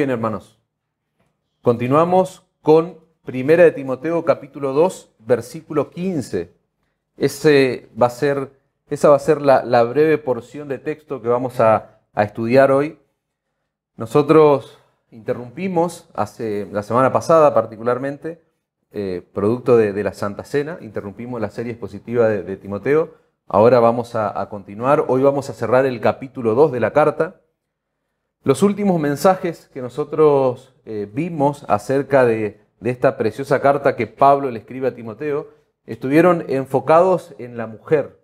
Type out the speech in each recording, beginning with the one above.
bien, hermanos. Continuamos con Primera de Timoteo capítulo 2, versículo 15. esa va a ser la, breve porción de texto que vamos a, estudiar hoy. Nosotros interrumpimos hace la semana pasada particularmente, eh, producto de, la Santa Cena, interrumpimos la serie expositiva de, Timoteo. Ahora vamos a, a, continuar. Hoy vamos a cerrar el capítulo 2 de la carta. Los últimos mensajes que nosotros eh, vimos acerca de, esta preciosa carta que Pablo le escribe a Timoteo estuvieron enfocados en la mujer.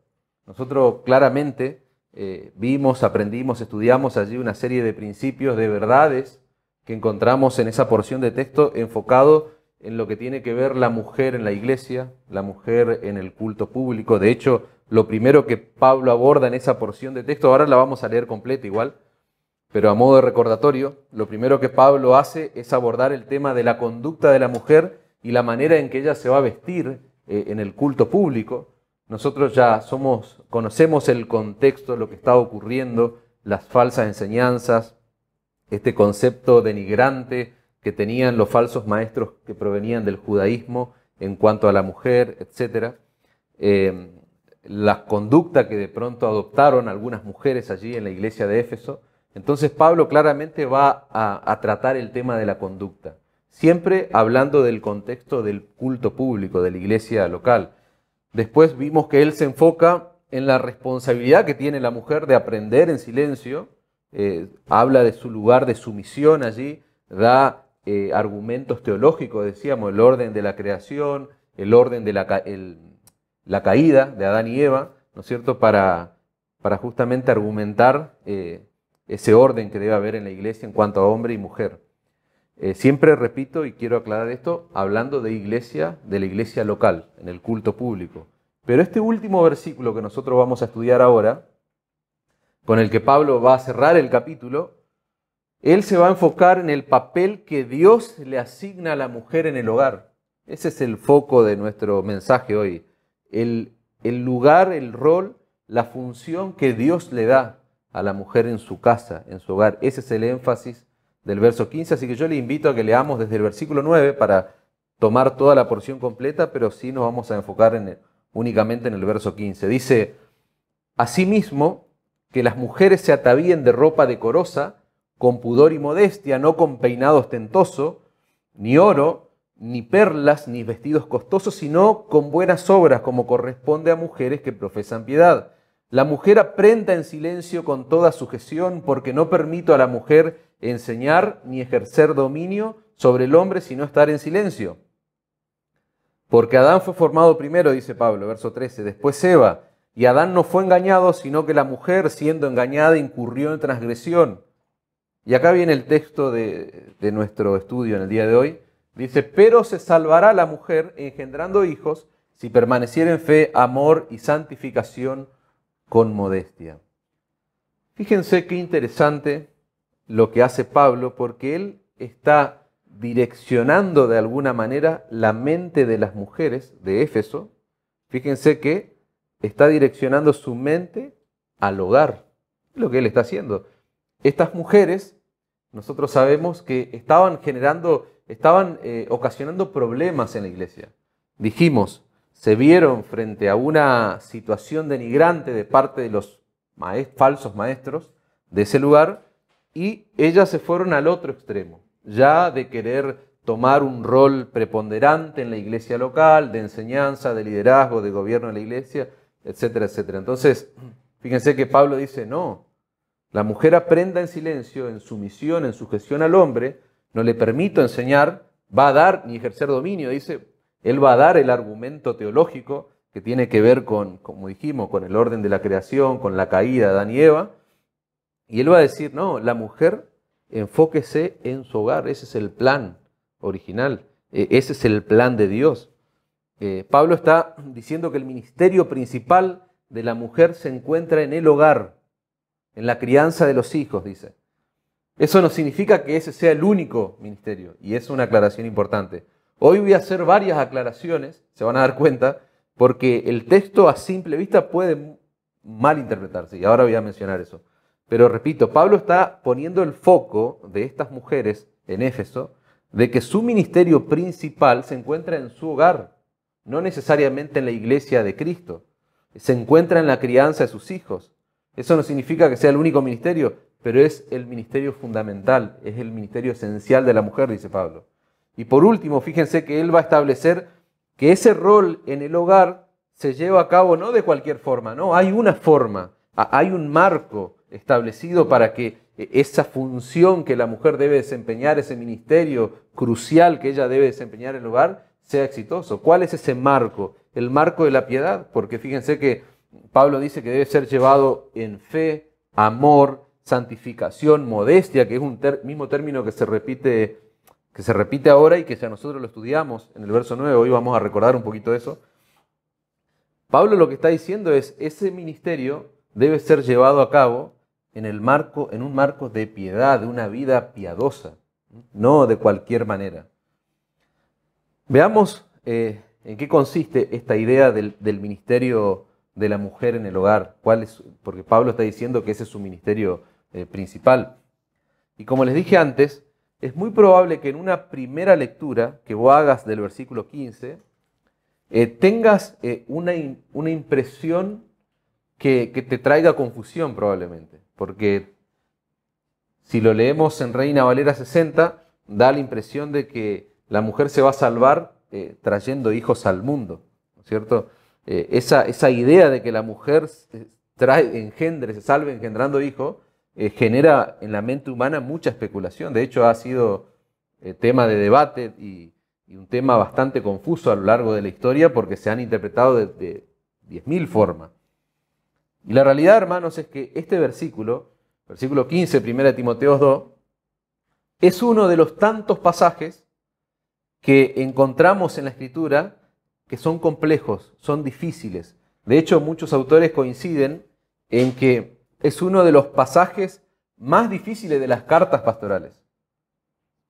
Nosotros claramente eh, vimos, aprendimos, estudiamos allí una serie de principios, de verdades que encontramos en esa porción de texto enfocado en lo que tiene que ver la mujer en la iglesia, la mujer en el culto público. De hecho, lo primero que Pablo aborda en esa porción de texto, ahora la vamos a leer completa igual, pero a modo de recordatorio, lo primero que Pablo hace es abordar el tema de la conducta de la mujer y la manera en que ella se va a vestir eh, en el culto público. Nosotros ya somos, conocemos el contexto, lo que está ocurriendo, las falsas enseñanzas, este concepto denigrante que tenían los falsos maestros que provenían del judaísmo en cuanto a la mujer, etc. Eh, la conducta que de pronto adoptaron algunas mujeres allí en la iglesia de Éfeso. Entonces Pablo claramente va a, tratar el tema de la conducta, siempre hablando del contexto del culto público, de la iglesia local. Después vimos que él se enfoca en la responsabilidad que tiene la mujer de aprender en silencio, eh, habla de su lugar de sumisión allí, da eh, argumentos teológicos, decíamos, el orden de la creación, el orden de la, caída de Adán y Eva, ¿no es cierto?, para, justamente argumentar eh, ese orden que debe haber en la iglesia en cuanto a hombre y mujer. Eh, siempre repito y quiero aclarar esto, hablando de iglesia, de la iglesia local, en el culto público. Pero este último versículo que nosotros vamos a estudiar ahora, con el que Pablo va a cerrar el capítulo, él se va a enfocar en el papel que Dios le asigna a la mujer en el hogar. Ese es el foco de nuestro mensaje hoy. El, el lugar, el rol, la función que Dios le da a la mujer en su casa, en su hogar. Ese es el énfasis del verso 15, así que yo le invito a que leamos desde el versículo 9 para tomar toda la porción completa, pero sí nos vamos a enfocar únicamente en el verso 15. Dice, asimismo, que las mujeres se atavíen de ropa decorosa, con pudor y modestia, no con peinado ostentoso, ni oro, ni perlas, ni vestidos costosos, sino con buenas obras, como corresponde a mujeres que profesan piedad la mujer aprenda en silencio con toda sujeción, porque no permito a la mujer enseñar ni ejercer dominio sobre el hombre, sino estar en silencio. Porque Adán fue formado primero, dice Pablo, verso 13, después Eva, y Adán no fue engañado, sino que la mujer, siendo engañada, incurrió en transgresión. Y acá viene el texto de, de nuestro estudio en el día de hoy. Dice, pero se salvará la mujer engendrando hijos si permaneciera en fe, amor y santificación con modestia. Fíjense qué interesante lo que hace Pablo porque él está direccionando de alguna manera la mente de las mujeres de Éfeso. Fíjense que está direccionando su mente al hogar, lo que él está haciendo. Estas mujeres, nosotros sabemos que estaban generando, estaban eh, ocasionando problemas en la iglesia. Dijimos, se vieron frente a una situación denigrante de parte de los falsos maestros de ese lugar y ellas se fueron al otro extremo, ya de querer tomar un rol preponderante en la iglesia local, de enseñanza, de liderazgo, de gobierno de la iglesia, etcétera, etcétera. Entonces, fíjense que Pablo dice, no, la mujer aprenda en silencio, en sumisión, en sujeción al hombre, no le permito enseñar, va a dar ni ejercer dominio, dice, él va a dar el argumento teológico que tiene que ver con, como dijimos, con el orden de la creación, con la caída de Adán y Eva. Y él va a decir, no, la mujer enfóquese en su hogar, ese es el plan original, e, ese es el plan de Dios. Eh, Pablo está diciendo que el ministerio principal de la mujer se encuentra en el hogar, en la crianza de los hijos, dice. Eso no significa que ese sea el único ministerio, y es una aclaración importante. Hoy voy a hacer varias aclaraciones, se van a dar cuenta, porque el texto a simple vista puede mal interpretarse y ahora voy a mencionar eso. Pero repito, Pablo está poniendo el foco de estas mujeres en Éfeso, de que su ministerio principal se encuentra en su hogar, no necesariamente en la iglesia de Cristo. Se encuentra en la crianza de sus hijos. Eso no significa que sea el único ministerio, pero es el ministerio fundamental, es el ministerio esencial de la mujer, dice Pablo. Y por último, fíjense que él va a establecer que ese rol en el hogar se lleva a cabo no de cualquier forma, no, hay una forma, hay un marco establecido para que e, esa función que la mujer debe desempeñar, ese ministerio crucial que ella debe desempeñar en el hogar, sea exitoso. ¿Cuál es ese marco? El marco de la piedad, porque fíjense que Pablo dice que debe ser llevado en fe, amor, santificación, modestia, que es un mismo término que se repite que se repite ahora y que ya nosotros lo estudiamos en el verso 9, hoy vamos a recordar un poquito eso. Pablo lo que está diciendo es, ese ministerio debe ser llevado a cabo en, el marco, en un marco de piedad, de una vida piadosa, no de cualquier manera. Veamos eh, en qué consiste esta idea del, ministerio de la mujer en el hogar, ¿Cuál es? porque Pablo está diciendo que ese es su ministerio eh, principal. Y como les dije antes, es muy probable que en una primera lectura que vos hagas del versículo 15, eh, tengas eh, una, impresión que, te traiga confusión probablemente, porque si lo leemos en Reina Valera 60, da la impresión de que la mujer se va a salvar eh, trayendo hijos al mundo, cierto? Esa, idea de que la mujer trae, engendre, se salve engendrando hijos, eh, genera en la mente humana mucha especulación. De hecho, ha sido eh, tema de debate y, un tema bastante confuso a lo largo de la historia porque se han interpretado de, de 10.000 formas. Y la realidad, hermanos, es que este versículo, versículo 15, 1 Timoteo 2, es uno de los tantos pasajes que encontramos en la escritura que son complejos, son difíciles. De hecho, muchos autores coinciden en que es uno de los pasajes más difíciles de las cartas pastorales.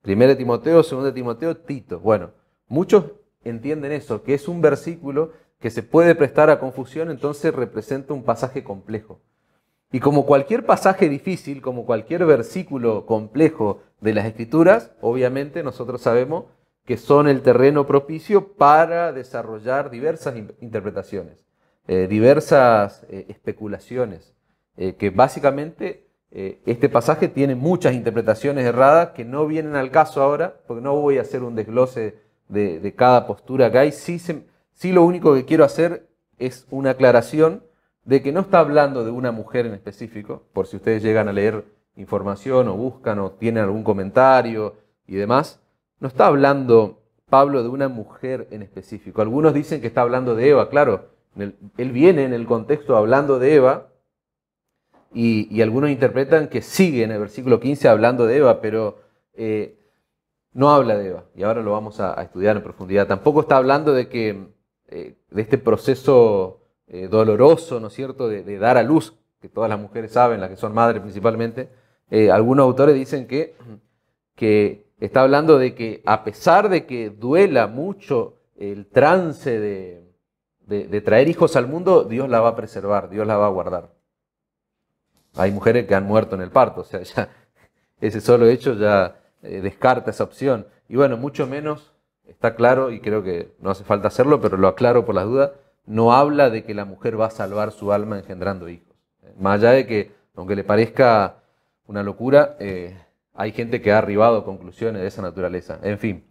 Primero de Timoteo, segundo de Timoteo, Tito. Bueno, muchos entienden eso, que es un versículo que se puede prestar a confusión, entonces representa un pasaje complejo. Y como cualquier pasaje difícil, como cualquier versículo complejo de las Escrituras, obviamente nosotros sabemos que son el terreno propicio para desarrollar diversas interpretaciones, eh, diversas eh, especulaciones. Eh, que básicamente eh, este pasaje tiene muchas interpretaciones erradas que no vienen al caso ahora, porque no voy a hacer un desglose de, cada postura que hay. Sí, sí lo único que quiero hacer es una aclaración de que no está hablando de una mujer en específico, por si ustedes llegan a leer información o buscan o tienen algún comentario y demás, no está hablando Pablo de una mujer en específico. Algunos dicen que está hablando de Eva, claro, él viene en el contexto hablando de Eva, y, algunos interpretan que sigue en el versículo 15 hablando de Eva, pero eh, no habla de Eva, y ahora lo vamos a, estudiar en profundidad. Tampoco está hablando de que eh, de este proceso eh, doloroso, ¿no es cierto?, de, dar a luz, que todas las mujeres saben, las que son madres principalmente. algunos autores dicen que, que está hablando de que a pesar de que duela mucho el trance de traer hijos al mundo, Dios la va a preservar, Dios la va a guardar. Hay mujeres que han muerto en el parto, o sea, ese solo hecho ya eh, descarta esa opción. Y bueno, mucho menos, está claro, y creo que no hace falta hacerlo, pero lo aclaro por las dudas, no habla de que la mujer va a salvar su alma engendrando hijos. Más allá de que, aunque le parezca una locura, eh, hay gente que ha arribado a conclusiones de esa naturaleza. En fin,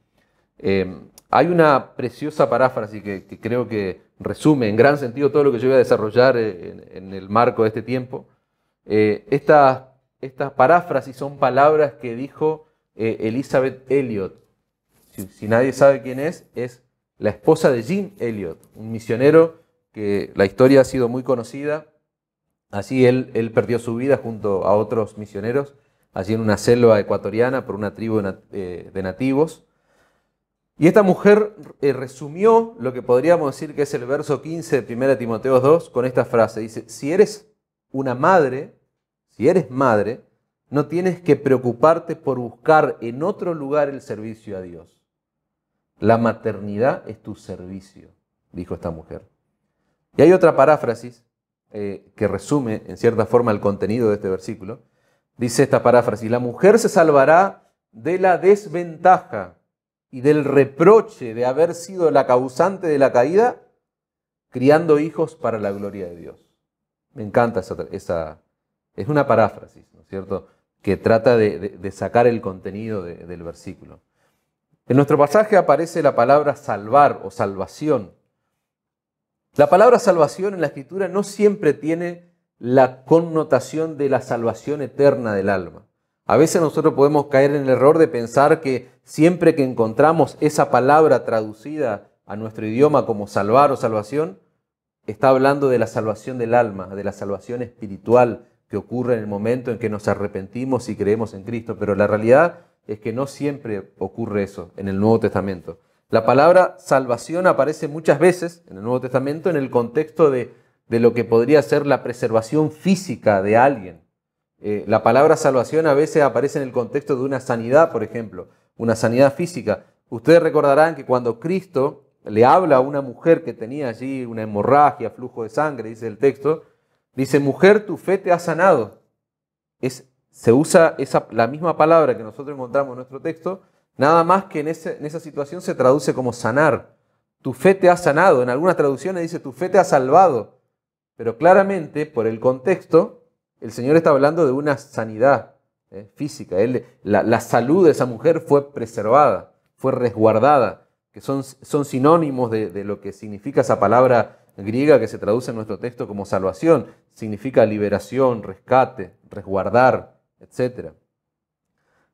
eh, hay una preciosa paráfrasis que, creo que resume en gran sentido todo lo que yo voy a desarrollar en el marco de este tiempo eh, estas, estas paráfrasis son palabras que dijo eh, Elizabeth Elliot. Si, nadie sabe quién es, es la esposa de Jim Elliot, un misionero que la historia ha sido muy conocida. Así él, perdió su vida junto a otros misioneros, allí en una selva ecuatoriana por una tribu de eh, nativos. Y esta mujer resumió lo que podríamos decir que es el verso 15 de 1 Timoteo 2 con esta frase. Dice, si eres una madre, si eres madre, no tienes que preocuparte por buscar en otro lugar el servicio a Dios. La maternidad es tu servicio, dijo esta mujer. Y hay otra paráfrasis eh, que resume en cierta forma el contenido de este versículo. Dice esta paráfrasis, la mujer se salvará de la desventaja y del reproche de haber sido la causante de la caída, criando hijos para la gloria de Dios. Me encanta esa es una paráfrasis, ¿no es cierto?, que trata de, sacar el contenido del versículo. En nuestro pasaje aparece la palabra salvar o salvación. La palabra salvación en la escritura no siempre tiene la connotación de la salvación eterna del alma. A veces nosotros podemos caer en el error de pensar que siempre que encontramos esa palabra traducida a nuestro idioma como salvar o salvación, está hablando de la salvación del alma, de la salvación espiritual, ocurre en el momento en que nos arrepentimos y creemos en Cristo, pero la realidad es que no siempre ocurre eso en el Nuevo Testamento. La palabra salvación aparece muchas veces en el Nuevo Testamento en el contexto de, lo que podría ser la preservación física de alguien. Eh, la palabra salvación a veces aparece en el contexto de una sanidad, por ejemplo, una sanidad física. Ustedes recordarán que cuando Cristo le habla a una mujer que tenía allí una hemorragia, flujo de sangre, dice el texto, Dice, mujer, tu fe te ha sanado. Es, se usa esa, la misma palabra que nosotros encontramos en nuestro texto, nada más que en, en esa situación se traduce como sanar. Tu fe te ha sanado. En algunas traducciones dice, tu fe te ha salvado. Pero claramente, por el contexto, el Señor está hablando de una sanidad eh, física. la, salud de esa mujer fue preservada, fue resguardada, que son, son sinónimos de, de lo que significa esa palabra griega que se traduce en nuestro texto como salvación, significa liberación, rescate, resguardar, etc.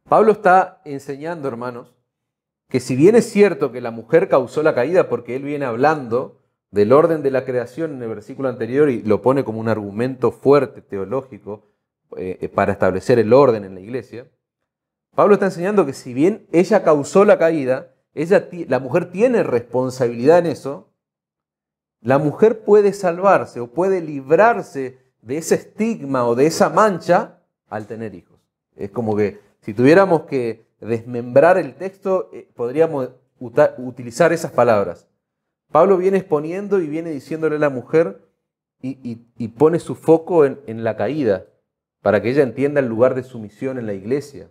Pablo está enseñando, hermanos, que si bien es cierto que la mujer causó la caída, porque él viene hablando del orden de la creación en el versículo anterior y lo pone como un argumento fuerte teológico eh, para establecer el orden en la iglesia, Pablo está enseñando que si bien ella causó la caída, ella, la mujer tiene responsabilidad en eso, la mujer puede salvarse o puede librarse de ese estigma o de esa mancha al tener hijos. Es como que si tuviéramos que desmembrar el texto, eh, podríamos utilizar esas palabras. Pablo viene exponiendo y viene diciéndole a la mujer y, pone su foco en, la caída, para que ella entienda el lugar de su misión en la iglesia.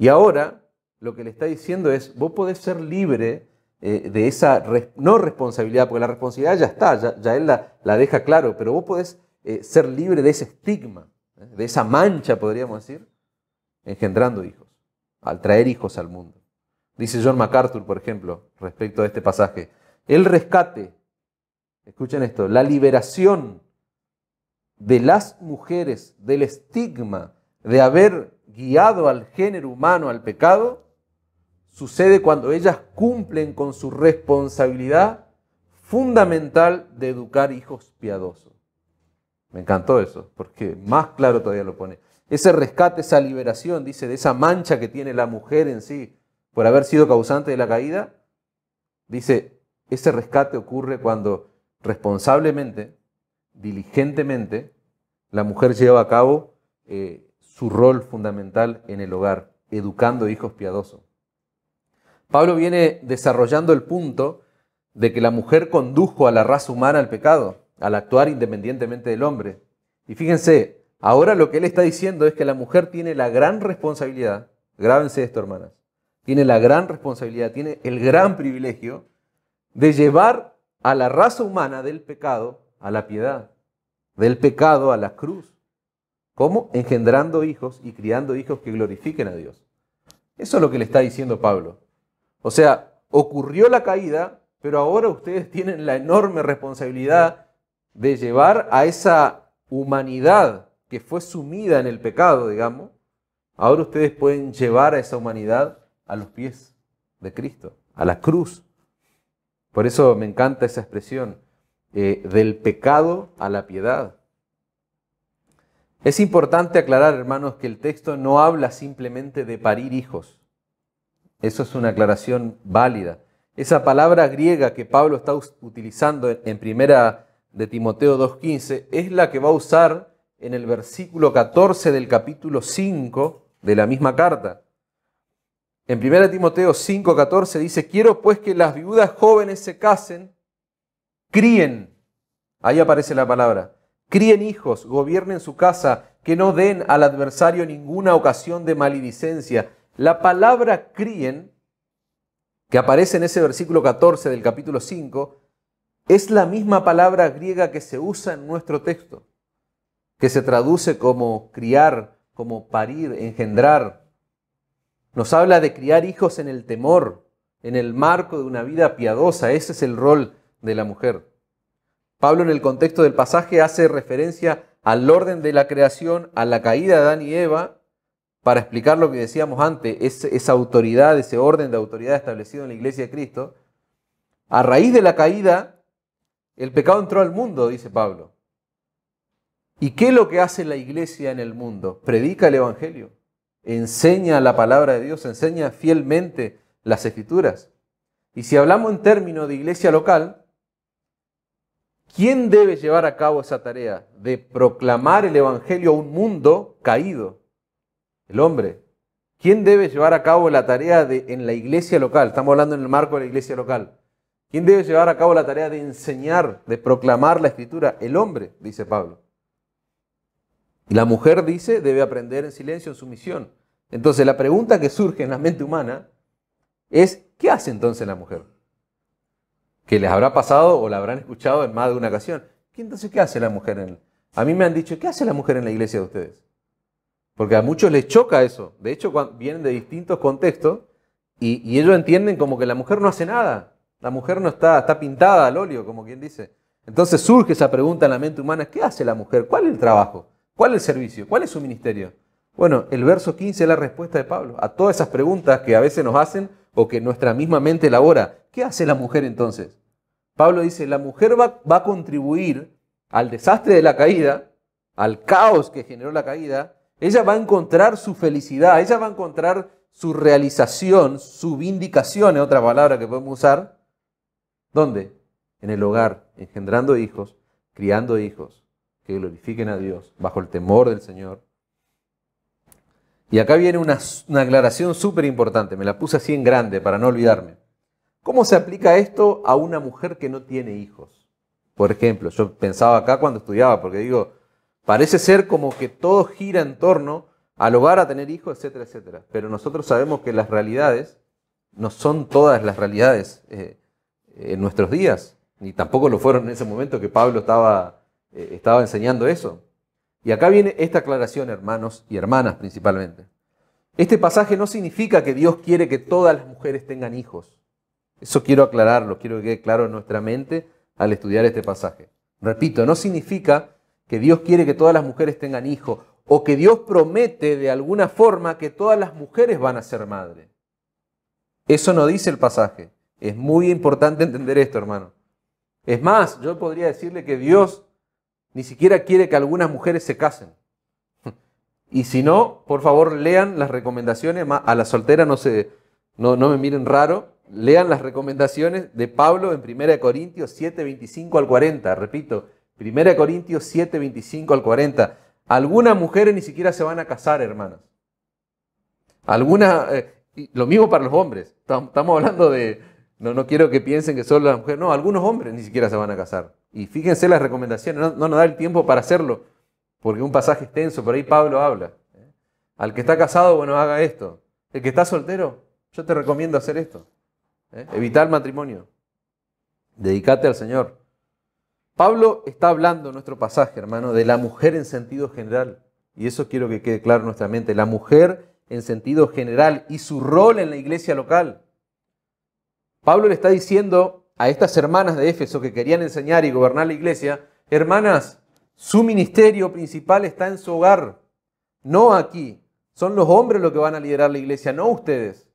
Y ahora lo que le está diciendo es, vos podés ser libre eh, de esa no responsabilidad, porque la responsabilidad ya está, ya, él la, deja claro, pero vos podés eh, ser libre de ese estigma, ¿eh? de esa mancha, podríamos decir, engendrando hijos, al traer hijos al mundo. Dice John MacArthur, por ejemplo, respecto a este pasaje, el rescate, escuchen esto, la liberación de las mujeres del estigma de haber guiado al género humano al pecado, sucede cuando ellas cumplen con su responsabilidad fundamental de educar hijos piadosos. Me encantó eso, porque más claro todavía lo pone. Ese rescate, esa liberación, dice, de esa mancha que tiene la mujer en sí por haber sido causante de la caída, dice, ese rescate ocurre cuando responsablemente, diligentemente, la mujer lleva a cabo eh, su rol fundamental en el hogar, educando hijos piadosos. Pablo viene desarrollando el punto de que la mujer condujo a la raza humana al pecado, al actuar independientemente del hombre. Y fíjense, ahora lo que él está diciendo es que la mujer tiene la gran responsabilidad, grábense esto hermanas, tiene la gran responsabilidad, tiene el gran privilegio de llevar a la raza humana del pecado a la piedad, del pecado a la cruz. como Engendrando hijos y criando hijos que glorifiquen a Dios. Eso es lo que le está diciendo Pablo. O sea, ocurrió la caída, pero ahora ustedes tienen la enorme responsabilidad de llevar a esa humanidad que fue sumida en el pecado, digamos, ahora ustedes pueden llevar a esa humanidad a los pies de Cristo, a la cruz. Por eso me encanta esa expresión, eh, del pecado a la piedad. Es importante aclarar, hermanos, que el texto no habla simplemente de parir hijos. Eso es una aclaración válida. Esa palabra griega que Pablo está utilizando en primera de Timoteo 2.15 es la que va a usar en el versículo 14 del capítulo 5 de la misma carta. En 1 Timoteo 5:14 dice, quiero pues que las viudas jóvenes se casen, críen, ahí aparece la palabra, críen hijos, gobiernen su casa, que no den al adversario ninguna ocasión de maledicencia, la palabra críen, que aparece en ese versículo 14 del capítulo 5, es la misma palabra griega que se usa en nuestro texto, que se traduce como criar, como parir, engendrar. Nos habla de criar hijos en el temor, en el marco de una vida piadosa. Ese es el rol de la mujer. Pablo en el contexto del pasaje hace referencia al orden de la creación, a la caída de Adán y Eva, para explicar lo que decíamos antes, esa autoridad, ese orden de autoridad establecido en la iglesia de Cristo, a raíz de la caída, el pecado entró al mundo, dice Pablo. ¿Y qué es lo que hace la iglesia en el mundo? Predica el Evangelio, enseña la palabra de Dios, enseña fielmente las escrituras. Y si hablamos en términos de iglesia local, ¿quién debe llevar a cabo esa tarea de proclamar el Evangelio a un mundo caído? el hombre. ¿Quién debe llevar a cabo la tarea de, en la iglesia local? Estamos hablando en el marco de la iglesia local. ¿Quién debe llevar a cabo la tarea de enseñar, de proclamar la escritura? El hombre, dice Pablo. Y la mujer, dice, debe aprender en silencio, en sumisión. Entonces la pregunta que surge en la mente humana es, ¿qué hace entonces la mujer? Que les habrá pasado o la habrán escuchado en más de una ocasión. ¿Qué entonces qué hace la mujer? En A mí me han dicho, ¿qué hace la mujer en la iglesia de ustedes? Porque a muchos les choca eso. De hecho, vienen de distintos contextos y, ellos entienden como que la mujer no hace nada. La mujer no está, está pintada al óleo, como quien dice. Entonces surge esa pregunta en la mente humana, ¿qué hace la mujer? ¿Cuál es el trabajo? ¿Cuál es el servicio? ¿Cuál es su ministerio? Bueno, el verso 15 es la respuesta de Pablo a todas esas preguntas que a veces nos hacen o que nuestra misma mente elabora. ¿Qué hace la mujer entonces? Pablo dice, la mujer va a contribuir al desastre de la caída, al caos que generó la caída, ella va a encontrar su felicidad, ella va a encontrar su realización, su vindicación, es otra palabra que podemos usar. ¿Dónde? En el hogar, engendrando hijos, criando hijos que glorifiquen a Dios bajo el temor del Señor. Y acá viene una, una aclaración súper importante, me la puse así en grande para no olvidarme. ¿Cómo se aplica esto a una mujer que no tiene hijos? Por ejemplo, yo pensaba acá cuando estudiaba, porque digo, Parece ser como que todo gira en torno al hogar, a tener hijos, etcétera, etcétera. Pero nosotros sabemos que las realidades no son todas las realidades eh, en nuestros días, ni tampoco lo fueron en ese momento que Pablo estaba, eh, estaba enseñando eso. Y acá viene esta aclaración, hermanos y hermanas principalmente. Este pasaje no significa que Dios quiere que todas las mujeres tengan hijos. Eso quiero aclararlo, quiero que quede claro en nuestra mente al estudiar este pasaje. Repito, no significa que Dios quiere que todas las mujeres tengan hijos, o que Dios promete de alguna forma que todas las mujeres van a ser madres. Eso no dice el pasaje. Es muy importante entender esto, hermano. Es más, yo podría decirle que Dios ni siquiera quiere que algunas mujeres se casen. Y si no, por favor lean las recomendaciones, a la soltera no, no, no me miren raro, lean las recomendaciones de Pablo en 1 Corintios 7, 25 al 40. Repito, 1 Corintios 7, 25 al 40. Algunas mujeres ni siquiera se van a casar, hermanas. Algunas, eh, lo mismo para los hombres. Estamos hablando de, no, no quiero que piensen que solo las mujeres, no, algunos hombres ni siquiera se van a casar. Y fíjense las recomendaciones, no, nos da el tiempo para hacerlo, porque un pasaje extenso, por ahí Pablo habla. ¿eh? Al que está casado, bueno, haga esto. El que está soltero, yo te recomiendo hacer esto. ¿eh? Evitar el matrimonio. Dedícate al Señor. Pablo está hablando en nuestro pasaje, hermano, de la mujer en sentido general. Y eso quiero que quede claro en nuestra mente. La mujer en sentido general y su rol en la iglesia local. Pablo le está diciendo a estas hermanas de Éfeso que querían enseñar y gobernar la iglesia, hermanas, su ministerio principal está en su hogar, no aquí. Son los hombres los que van a liderar la iglesia, no ustedes.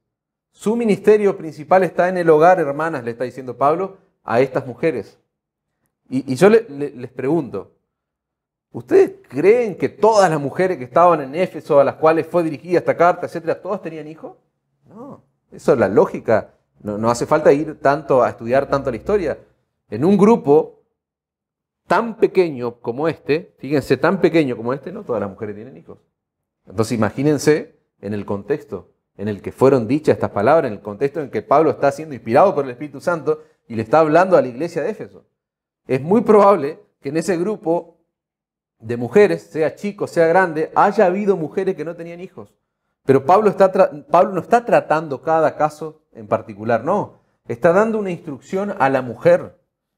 Su ministerio principal está en el hogar, hermanas, le está diciendo Pablo a estas mujeres. Y, yo les pregunto, ¿ustedes creen que todas las mujeres que estaban en Éfeso, a las cuales fue dirigida esta carta, etcétera, todas tenían hijos? No, eso es la lógica. No, no hace falta ir tanto a estudiar tanto la historia. En un grupo tan pequeño como este, fíjense, tan pequeño como este, no todas las mujeres tienen hijos. Entonces imagínense en el contexto en el que fueron dichas estas palabras, en el contexto en que Pablo está siendo inspirado por el Espíritu Santo y le está hablando a la iglesia de Éfeso es muy probable que en ese grupo de mujeres, sea chico, sea grande, haya habido mujeres que no tenían hijos. Pero Pablo, está no está tratando cada caso en particular, no. Está dando una instrucción a la mujer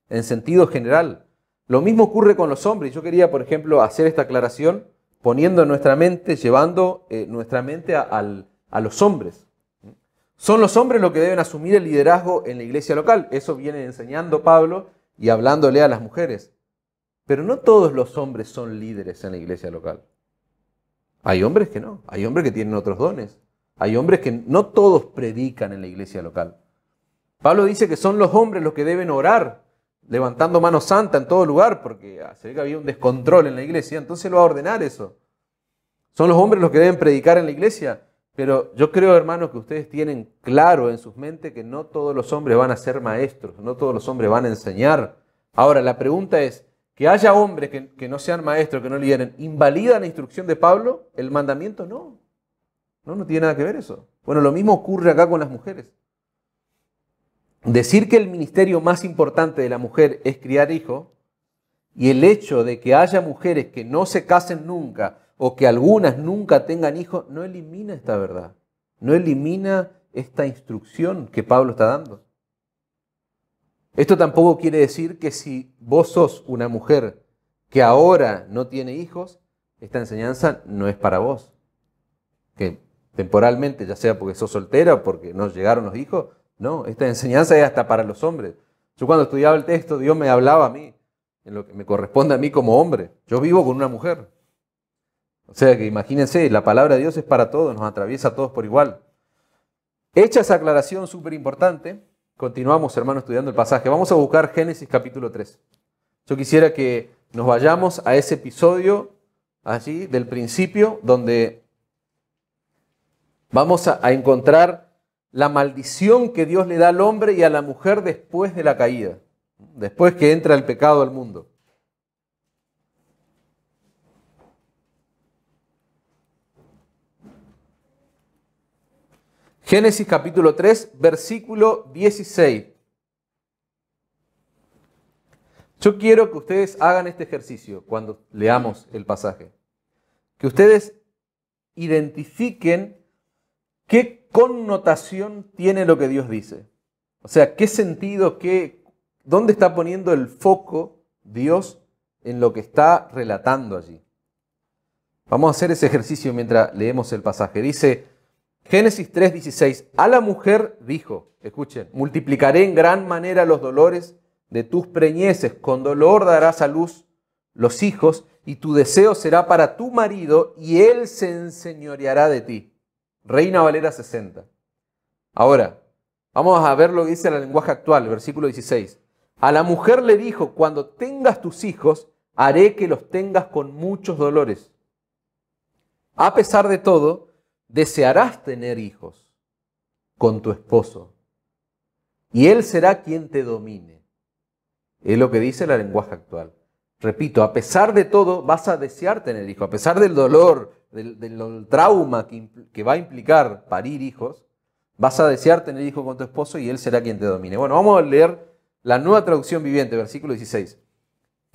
en sentido general. Lo mismo ocurre con los hombres. Yo quería, por ejemplo, hacer esta aclaración poniendo en nuestra mente, llevando eh, nuestra mente a los hombres. ¿Mm? Son los hombres los que deben asumir el liderazgo en la iglesia local. Eso viene enseñando Pablo y hablándole a las mujeres. Pero no todos los hombres son líderes en la iglesia local. Hay hombres que no, hay hombres que tienen otros dones, hay hombres que no todos predican en la iglesia local. Pablo dice que son los hombres los que deben orar, levantando mano santa en todo lugar, porque se ve que había un descontrol en la iglesia, entonces él va a ordenar eso. Son los hombres los que deben predicar en la iglesia, pero yo creo, hermanos que ustedes tienen claro en sus mentes que no todos los hombres van a ser maestros, no todos los hombres van a enseñar. Ahora, la pregunta es, que haya hombres que, no sean maestros, que no lideren, ¿invalida la instrucción de Pablo? ¿El mandamiento? No. No, no tiene nada que ver eso. Bueno, lo mismo ocurre acá con las mujeres. Decir que el ministerio más importante de la mujer es criar hijos y el hecho de que haya mujeres que no se casen nunca o que algunas nunca tengan hijos, no elimina esta verdad, no elimina esta instrucción que Pablo está dando. Esto tampoco quiere decir que si vos sos una mujer que ahora no tiene hijos, esta enseñanza no es para vos. Que temporalmente, ya sea porque sos soltera o porque no llegaron los hijos, no, esta enseñanza es hasta para los hombres. Yo cuando estudiaba el texto, Dios me hablaba a mí, en lo que me corresponde a mí como hombre. Yo vivo con una mujer. O sea que imagínense, la palabra de Dios es para todos, nos atraviesa a todos por igual. Hecha esa aclaración súper importante, continuamos, hermano, estudiando el pasaje. Vamos a buscar Génesis capítulo 3. Yo quisiera que nos vayamos a ese episodio allí del principio, donde vamos a encontrar la maldición que Dios le da al hombre y a la mujer después de la caída, después que entra el pecado al mundo. Génesis capítulo 3, versículo 16. Yo quiero que ustedes hagan este ejercicio cuando leamos el pasaje. Que ustedes identifiquen qué connotación tiene lo que Dios dice. O sea, qué sentido, qué, dónde está poniendo el foco Dios en lo que está relatando allí. Vamos a hacer ese ejercicio mientras leemos el pasaje. Dice, Génesis 3:16, a la mujer dijo, escuchen, multiplicaré en gran manera los dolores de tus preñeces, con dolor darás a luz los hijos, y tu deseo será para tu marido, y él se enseñoreará de ti. Reina Valera 60. Ahora, vamos a ver lo que dice la lenguaje actual, versículo 16. A la mujer le dijo, cuando tengas tus hijos, haré que los tengas con muchos dolores. A pesar de todo, desearás tener hijos con tu esposo y él será quien te domine. Es lo que dice la lenguaje actual. Repito, a pesar de todo vas a desear tener hijos, a pesar del dolor, del, trauma que, que va a implicar parir hijos, vas a desear tener hijos con tu esposo y él será quien te domine. Bueno, vamos a leer la nueva traducción viviente, versículo 16.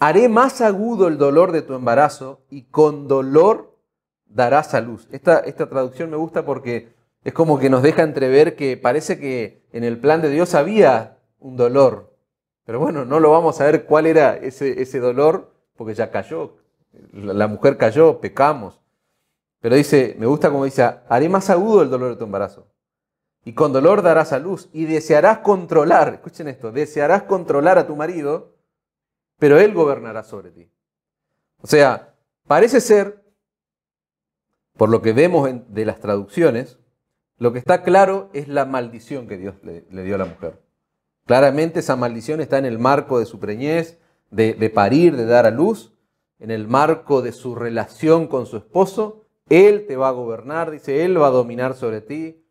Haré más agudo el dolor de tu embarazo y con dolor darás a luz. Esta, esta traducción me gusta porque es como que nos deja entrever que parece que en el plan de Dios había un dolor, pero bueno, no lo vamos a ver cuál era ese, ese dolor, porque ya cayó, la mujer cayó, pecamos. Pero dice, me gusta como dice, haré más agudo el dolor de tu embarazo. Y con dolor darás a luz y desearás controlar, escuchen esto, desearás controlar a tu marido, pero él gobernará sobre ti. O sea, parece ser por lo que vemos de las traducciones, lo que está claro es la maldición que Dios le, dio a la mujer. Claramente esa maldición está en el marco de su preñez, de, parir, de dar a luz, en el marco de su relación con su esposo. Él te va a gobernar, dice, él va a dominar sobre ti.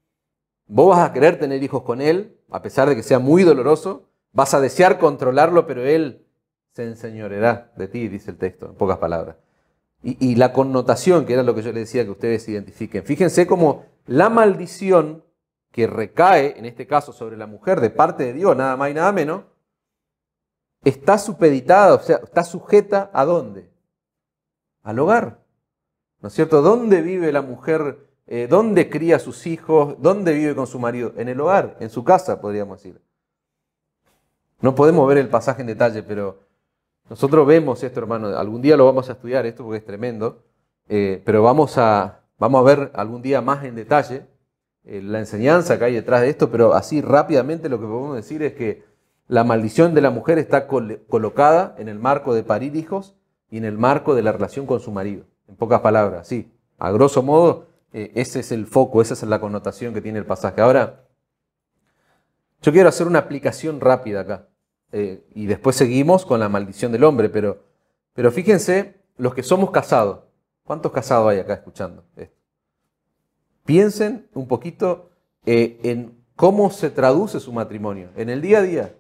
Vos vas a querer tener hijos con él, a pesar de que sea muy doloroso. Vas a desear controlarlo, pero él se enseñoreará de ti, dice el texto, en pocas palabras y, la connotación, que era lo que yo les decía que ustedes identifiquen. Fíjense cómo la maldición que recae, en este caso, sobre la mujer de parte de Dios, nada más y nada menos, está supeditada, o sea, está sujeta a dónde? Al hogar. ¿No es cierto? ¿Dónde vive la mujer? Eh, ¿Dónde cría a sus hijos? ¿Dónde vive con su marido? En el hogar, en su casa, podríamos decir. No podemos ver el pasaje en detalle, pero nosotros vemos esto, hermano, algún día lo vamos a estudiar esto porque es tremendo, eh, pero vamos a, vamos a ver algún día más en detalle eh, la enseñanza que hay detrás de esto, pero así rápidamente lo que podemos decir es que la maldición de la mujer está colocada en el marco de parir hijos y en el marco de la relación con su marido. En pocas palabras, sí. A grosso modo, eh, ese es el foco, esa es la connotación que tiene el pasaje. Ahora, yo quiero hacer una aplicación rápida acá. Eh, y después seguimos con la maldición del hombre, pero, pero fíjense, los que somos casados, ¿cuántos casados hay acá escuchando esto? Piensen un poquito eh, en cómo se traduce su matrimonio, en el día a día.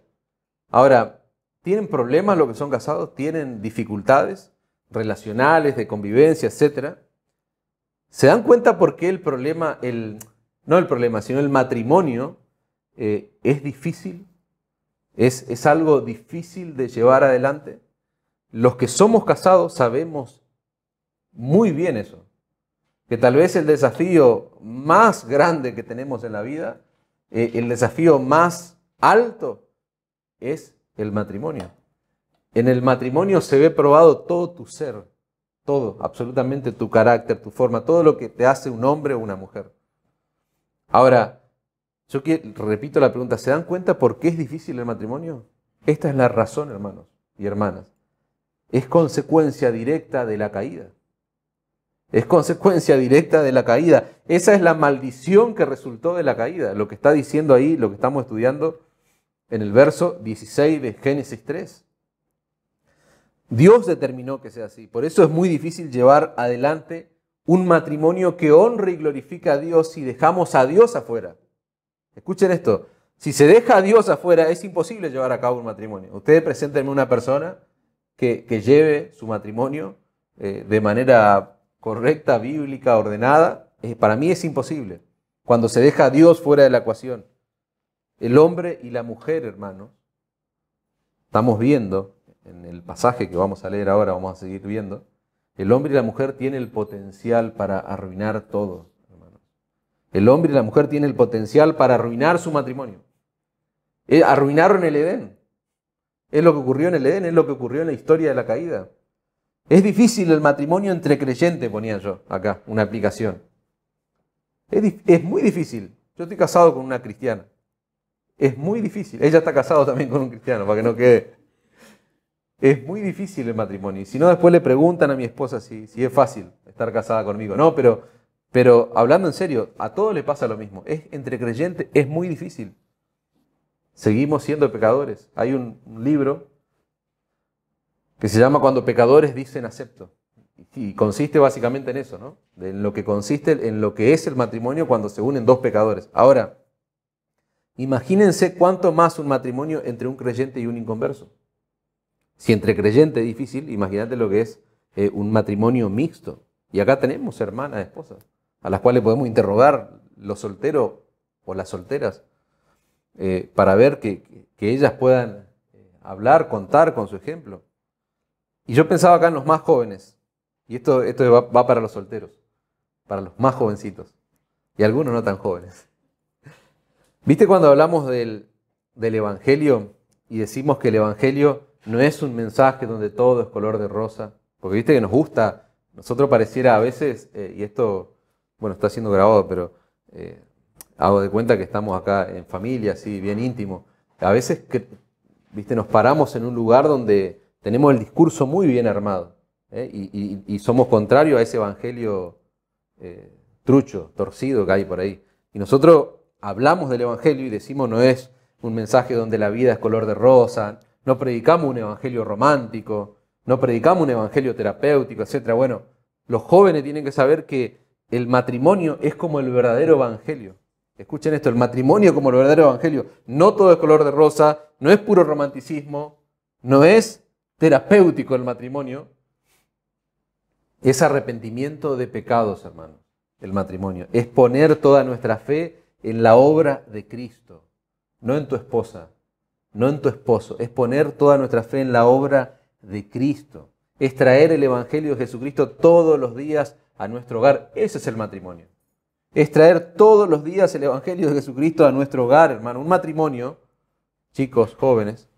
Ahora, ¿tienen problemas los que son casados? ¿Tienen dificultades relacionales, de convivencia, etcétera? ¿Se dan cuenta por qué el problema, el, no el problema, sino el matrimonio eh, es difícil? Es, algo difícil de llevar adelante. Los que somos casados sabemos muy bien eso, que tal vez el desafío más grande que tenemos en la vida, eh, el desafío más alto, es el matrimonio. En el matrimonio se ve probado todo tu ser, todo, absolutamente tu carácter, tu forma, todo lo que te hace un hombre o una mujer. Ahora, yo repito la pregunta, ¿se dan cuenta por qué es difícil el matrimonio? Esta es la razón, hermanos y hermanas. Es consecuencia directa de la caída. Es consecuencia directa de la caída. Esa es la maldición que resultó de la caída. Lo que está diciendo ahí, lo que estamos estudiando en el verso 16 de Génesis 3. Dios determinó que sea así. Por eso es muy difícil llevar adelante un matrimonio que honre y glorifica a Dios si dejamos a Dios afuera. Escuchen esto. Si se deja a Dios afuera, es imposible llevar a cabo un matrimonio. Ustedes presentenme una persona que, lleve su matrimonio eh, de manera correcta, bíblica, ordenada. para mí es imposible. Cuando se deja a Dios fuera de la ecuación. El hombre y la mujer, hermanos, estamos viendo en el pasaje que vamos a leer ahora, vamos a seguir viendo, el hombre y la mujer tienen el potencial para arruinar todo. El hombre y la mujer tienen el potencial para arruinar su matrimonio. Eh, arruinaron el Edén. Es lo que ocurrió en el Edén, es lo que ocurrió en la historia de la caída. Es difícil el matrimonio entre creyentes, ponía yo acá, una aplicación. Es, muy difícil. Yo estoy casado con una cristiana. Es muy difícil. Ella está casada también con un cristiano, para que no quede. Es muy difícil el matrimonio. Y si no, después le preguntan a mi esposa si es fácil estar casada conmigo. No, pero pero hablando en serio, a todo le pasa lo mismo. Es entre creyente es muy difícil. Seguimos siendo pecadores. Hay un, libro que se llama Cuando pecadores dicen acepto. Y consiste básicamente en eso, ¿no? En lo que consiste, en lo que es el matrimonio cuando se unen dos pecadores. Ahora, imagínense cuánto más un matrimonio entre un creyente y un inconverso. Si entre creyente es difícil, imagínate lo que es eh, un matrimonio mixto. Y acá tenemos hermanas, esposa a las cuales podemos interrogar los solteros o las solteras eh, para ver que, ellas puedan eh, hablar, contar con su ejemplo. Y yo pensaba acá en los más jóvenes, y esto, esto va, para los solteros, para los más jovencitos, y algunos no tan jóvenes. ¿Viste cuando hablamos del, del Evangelio y decimos que el Evangelio no es un mensaje donde todo es color de rosa? Porque viste que nos gusta, nosotros pareciera a veces, eh, y esto bueno, está siendo grabado, pero eh, hago de cuenta que estamos acá en familia, así, bien íntimo. A veces, viste, nos paramos en un lugar donde tenemos el discurso muy bien armado ¿eh? y, somos contrarios a ese evangelio eh, trucho, torcido que hay por ahí. Y nosotros hablamos del evangelio y decimos no es un mensaje donde la vida es color de rosa, no predicamos un evangelio romántico, no predicamos un evangelio terapéutico, etc. Bueno, los jóvenes tienen que saber que el matrimonio es como el verdadero evangelio. Escuchen esto, el matrimonio como el verdadero evangelio. No todo es color de rosa, no es puro romanticismo, no es terapéutico el matrimonio. Es arrepentimiento de pecados, hermanos, el matrimonio. Es poner toda nuestra fe en la obra de Cristo, no en tu esposa, no en tu esposo. Es poner toda nuestra fe en la obra de Cristo. Es traer el Evangelio de Jesucristo todos los días a nuestro hogar. Ese es el matrimonio. Es traer todos los días el Evangelio de Jesucristo a nuestro hogar, hermano. Un matrimonio, chicos, jóvenes,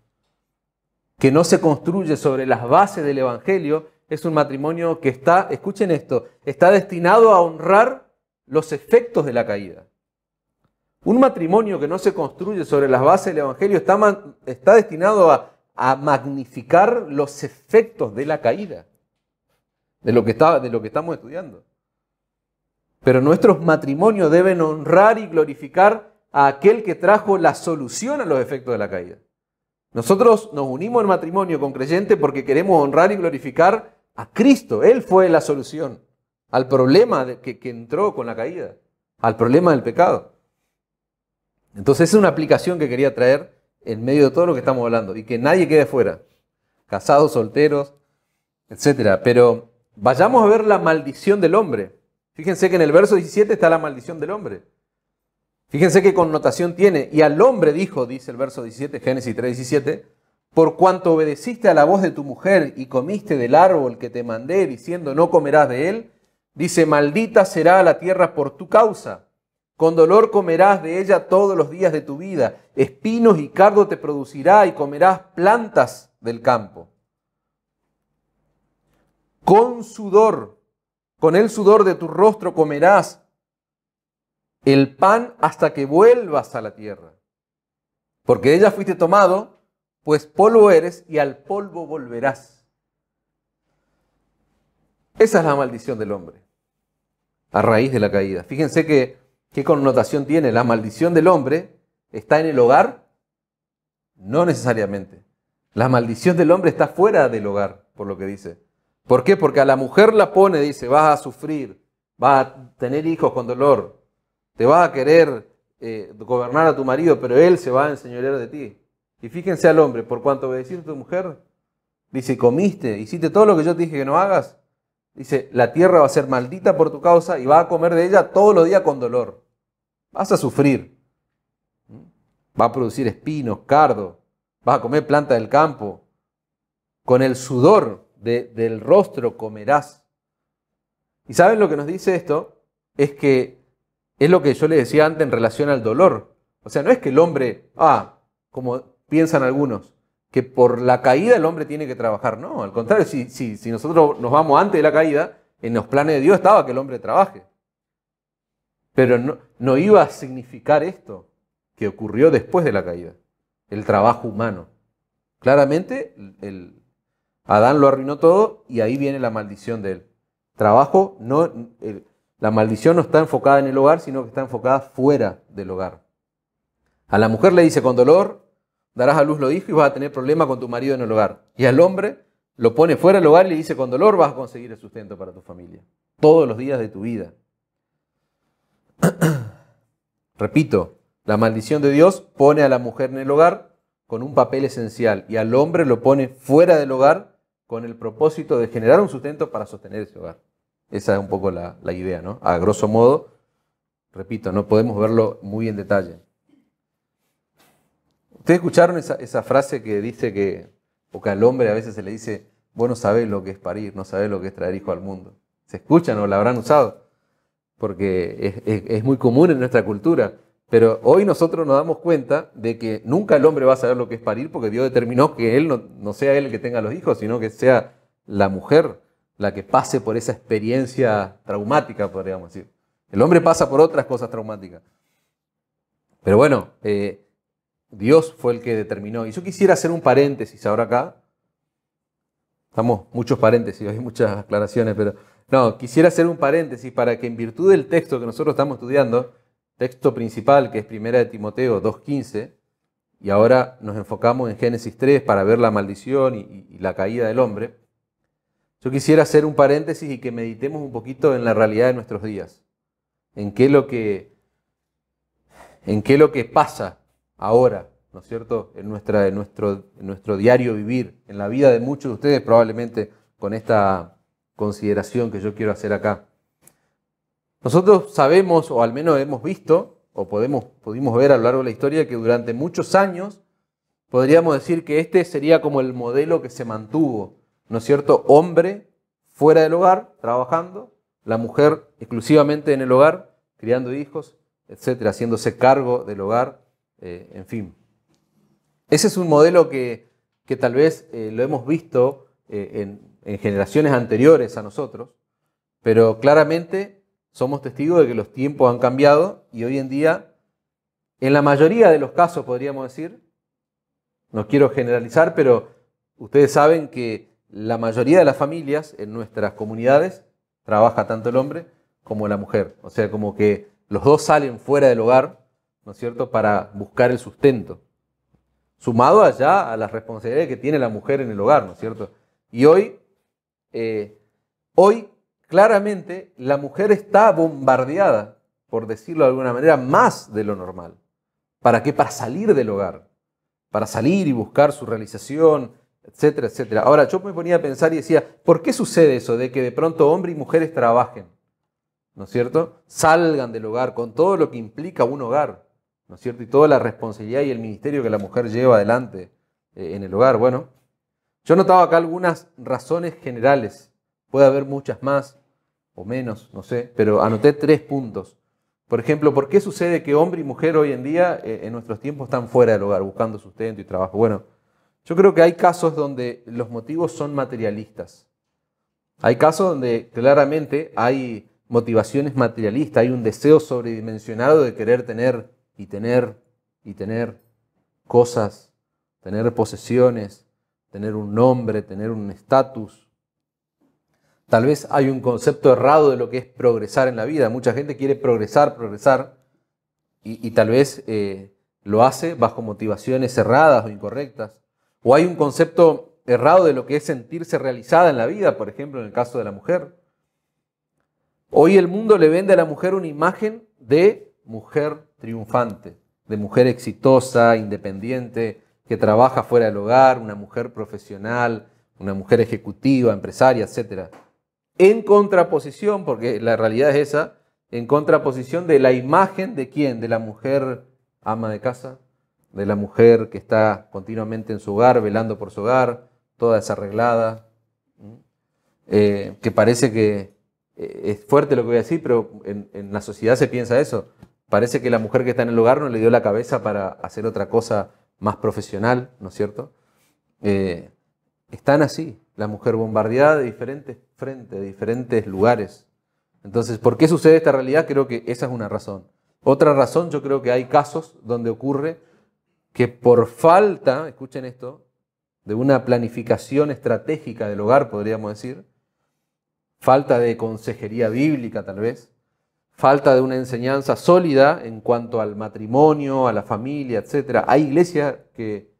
que no se construye sobre las bases del Evangelio, es un matrimonio que está, escuchen esto, está destinado a honrar los efectos de la caída. Un matrimonio que no se construye sobre las bases del Evangelio está, está destinado a magnificar los efectos de la caída de lo que, está, de lo que estamos estudiando. Pero nuestros matrimonios deben honrar y glorificar a aquel que trajo la solución a los efectos de la caída. Nosotros nos unimos en matrimonio con creyente porque queremos honrar y glorificar a Cristo. Él fue la solución al problema que, que entró con la caída, al problema del pecado. Entonces es una aplicación que quería traer en medio de todo lo que estamos hablando y que nadie quede fuera, casados, solteros, etc. Pero Vayamos a ver la maldición del hombre. Fíjense que en el verso 17 está la maldición del hombre. Fíjense qué connotación tiene. Y al hombre dijo, dice el verso 17, Génesis 3:17, por cuanto obedeciste a la voz de tu mujer y comiste del árbol que te mandé diciendo no comerás de él, dice, maldita será la tierra por tu causa. Con dolor comerás de ella todos los días de tu vida. Espinos y cardo te producirá y comerás plantas del campo con sudor, con el sudor de tu rostro comerás el pan hasta que vuelvas a la tierra. Porque de ella fuiste tomado, pues polvo eres y al polvo volverás. Esa es la maldición del hombre, a raíz de la caída. Fíjense que, qué connotación tiene. La maldición del hombre está en el hogar, no necesariamente. La maldición del hombre está fuera del hogar, por lo que dice. ¿Por qué? Porque a la mujer la pone, dice, vas a sufrir, vas a tener hijos con dolor, te vas a querer eh, gobernar a tu marido, pero él se va a enseñorear de ti. Y fíjense al hombre, por cuanto obedeciste a tu mujer, dice, comiste, hiciste todo lo que yo te dije que no hagas, dice, la tierra va a ser maldita por tu causa y va a comer de ella todos los días con dolor. Vas a sufrir. Va a producir espinos, cardo, vas a comer planta del campo. Con el sudor del rostro comerás. ¿Y saben lo que nos dice esto? Es que es lo que yo le decía antes en relación al dolor. O sea, no es que el hombre, ah, como piensan algunos, que por la caída el hombre tiene que trabajar. No, al contrario, si, si, si nosotros nos vamos antes de la caída, en los planes de Dios estaba que el hombre trabaje. Pero no, no iba a significar esto que ocurrió después de la caída, el trabajo humano. Claramente el, Adán lo arruinó todo y ahí viene la maldición de él. Trabajo, no, la maldición no está enfocada en el hogar, sino que está enfocada fuera del hogar. A la mujer le dice con dolor, darás a luz lo hijo y vas a tener problema con tu marido en el hogar. Y al hombre lo pone fuera del hogar y le dice con dolor vas a conseguir el sustento para tu familia. Todos los días de tu vida. Repito, la maldición de Dios pone a la mujer en el hogar con un papel esencial y al hombre lo pone fuera del hogar con el propósito de generar un sustento para sostener ese hogar. Esa es un poco la, idea, ¿no? A grosso modo, repito, no podemos verlo muy en detalle. ¿Ustedes escucharon esa, frase que dice que, o que al hombre a veces se le dice, vos no sabés lo que es parir, no sabés lo que es traer hijo al mundo? ¿Se escuchan o la habrán usado? Porque es muy común en nuestra cultura pero hoy nosotros nos damos cuenta de que nunca el hombre va a saber lo que es parir porque Dios determinó que él no, sea él el que tenga los hijos, sino que sea la mujer la que pase por esa experiencia traumática, podríamos decir. El hombre pasa por otras cosas traumáticas. Pero bueno, eh, Dios fue el que determinó. Y yo quisiera hacer un paréntesis ahora acá. Estamos muchos paréntesis, hay muchas aclaraciones, pero no, quisiera hacer un paréntesis para que en virtud del texto que nosotros estamos estudiando, texto principal, que es Primera de Timoteo 2.15, y ahora nos enfocamos en Génesis 3 para ver la maldición y, la caída del hombre, yo quisiera hacer un paréntesis y que meditemos un poquito en la realidad de nuestros días, en qué lo que, en qué lo que pasa ahora, ¿no es cierto?, en, nuestra, nuestro, en nuestro diario vivir, en la vida de muchos de ustedes probablemente con esta consideración que yo quiero hacer acá. Nosotros sabemos, o al menos hemos visto, o podemos, pudimos ver a lo largo de la historia, que durante muchos años podríamos decir que este sería como el modelo que se mantuvo, ¿no es cierto? Hombre fuera del hogar, trabajando, la mujer exclusivamente en el hogar, criando hijos, etcétera, haciéndose cargo del hogar, eh, en fin. Ese es un modelo que, tal vez eh, lo hemos visto eh, en generaciones anteriores a nosotros, pero claramente somos testigos de que los tiempos han cambiado y hoy en día, en la mayoría de los casos podríamos decir, no quiero generalizar, pero ustedes saben que la mayoría de las familias en nuestras comunidades trabaja tanto el hombre como la mujer. O sea, como que los dos salen fuera del hogar, ¿no es cierto?, para buscar el sustento. Sumado allá a las responsabilidades que tiene la mujer en el hogar, ¿no es cierto? Y hoy, eh, hoy claramente la mujer está bombardeada, por decirlo de alguna manera, más de lo normal. ¿Para qué? Para salir del hogar, para salir y buscar su realización, etcétera, etcétera. Ahora, yo me ponía a pensar y decía, ¿por qué sucede eso de que de pronto hombres y mujeres trabajen? ¿No es cierto? Salgan del hogar con todo lo que implica un hogar, ¿no es cierto? Y toda la responsabilidad y el ministerio que la mujer lleva adelante eh, en el hogar. Bueno, yo notaba acá algunas razones generales, puede haber muchas más, menos, no sé, pero anoté tres puntos. Por ejemplo, ¿por qué sucede que hombre y mujer hoy en día, eh, en nuestros tiempos, están fuera del hogar, buscando sustento y trabajo? Bueno, yo creo que hay casos donde los motivos son materialistas. Hay casos donde claramente hay motivaciones materialistas, hay un deseo sobredimensionado de querer tener y tener y tener cosas, tener posesiones, tener un nombre, tener un estatus, Tal vez hay un concepto errado de lo que es progresar en la vida. Mucha gente quiere progresar, progresar, y, tal vez eh, lo hace bajo motivaciones erradas o incorrectas. O hay un concepto errado de lo que es sentirse realizada en la vida, por ejemplo, en el caso de la mujer. Hoy el mundo le vende a la mujer una imagen de mujer triunfante, de mujer exitosa, independiente, que trabaja fuera del hogar, una mujer profesional, una mujer ejecutiva, empresaria, etcétera en contraposición, porque la realidad es esa, en contraposición de la imagen de quién, de la mujer ama de casa, de la mujer que está continuamente en su hogar, velando por su hogar, toda desarreglada, eh, que parece que eh, es fuerte lo que voy a decir, pero en, la sociedad se piensa eso. Parece que la mujer que está en el hogar no le dio la cabeza para hacer otra cosa más profesional, ¿no es cierto? Eh, están así, la mujer bombardeada de diferentes frente, de diferentes lugares. Entonces, ¿por qué sucede esta realidad? Creo que esa es una razón. Otra razón, yo creo que hay casos donde ocurre que por falta, escuchen esto, de una planificación estratégica del hogar, podríamos decir, falta de consejería bíblica tal vez, falta de una enseñanza sólida en cuanto al matrimonio, a la familia, etc. Hay iglesias que,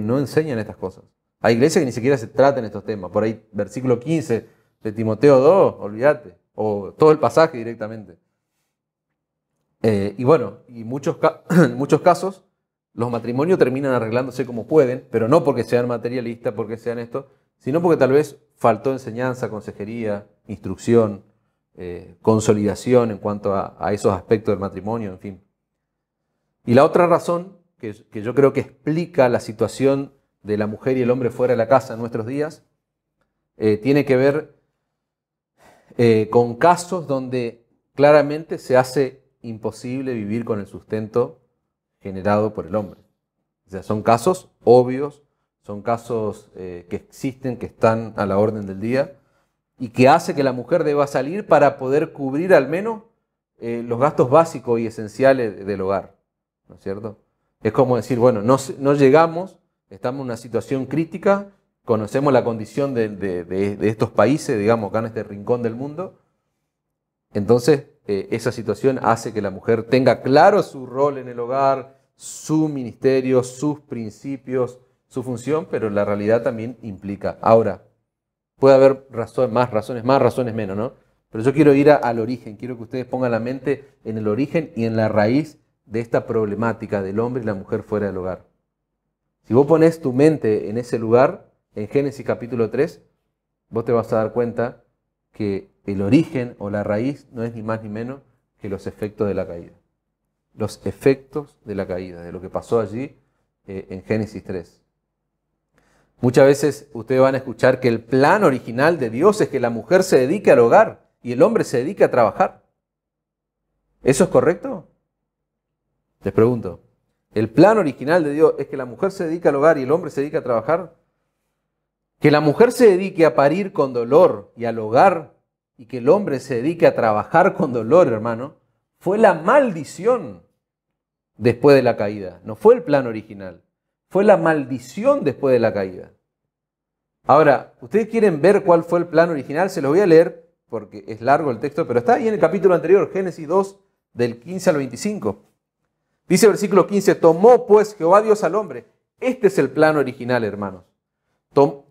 no enseñan estas cosas. Hay iglesias que ni siquiera se tratan estos temas. Por ahí, versículo 15, de Timoteo 2, olvídate, o todo el pasaje directamente. Eh, y bueno, y muchos, en muchos casos los matrimonios terminan arreglándose como pueden, pero no porque sean materialistas, porque sean esto, sino porque tal vez faltó enseñanza, consejería, instrucción, eh, consolidación en cuanto a, esos aspectos del matrimonio, en fin. Y la otra razón que, yo creo que explica la situación de la mujer y el hombre fuera de la casa en nuestros días, eh, tiene que ver eh, con casos donde claramente se hace imposible vivir con el sustento generado por el hombre. O sea, son casos obvios, son casos eh, que existen, que están a la orden del día y que hace que la mujer deba salir para poder cubrir al menos eh, los gastos básicos y esenciales del hogar. ¿No es cierto? Es como decir, bueno, no llegamos, estamos en una situación crítica, conocemos la condición de, estos países, digamos, acá en este rincón del mundo, entonces eh, esa situación hace que la mujer tenga claro su rol en el hogar, su ministerio, sus principios, su función, pero la realidad también implica. Ahora, puede haber razones más razones, más razones menos, ¿no? Pero yo quiero ir al origen, quiero que ustedes pongan la mente en el origen y en la raíz de esta problemática del hombre y la mujer fuera del hogar. Si vos pones tu mente en ese lugar, en Génesis capítulo 3, vos te vas a dar cuenta que el origen o la raíz no es ni más ni menos que los efectos de la caída. Los efectos de la caída, de lo que pasó allí eh, en Génesis 3. Muchas veces ustedes van a escuchar que el plan original de Dios es que la mujer se dedique al hogar y el hombre se dedique a trabajar. ¿Eso es correcto? Les pregunto. ¿El plan original de Dios es que la mujer se dedique al hogar y el hombre se dedique a trabajar? Que la mujer se dedique a parir con dolor y al hogar, y que el hombre se dedique a trabajar con dolor, hermano, fue la maldición después de la caída. No fue el plan original. Fue la maldición después de la caída. Ahora, ¿ustedes quieren ver cuál fue el plan original? Se lo voy a leer porque es largo el texto, pero está ahí en el capítulo anterior, Génesis 2, del 15 al 25. Dice el versículo 15, tomó pues Jehová Dios al hombre. Este es el plan original, hermanos.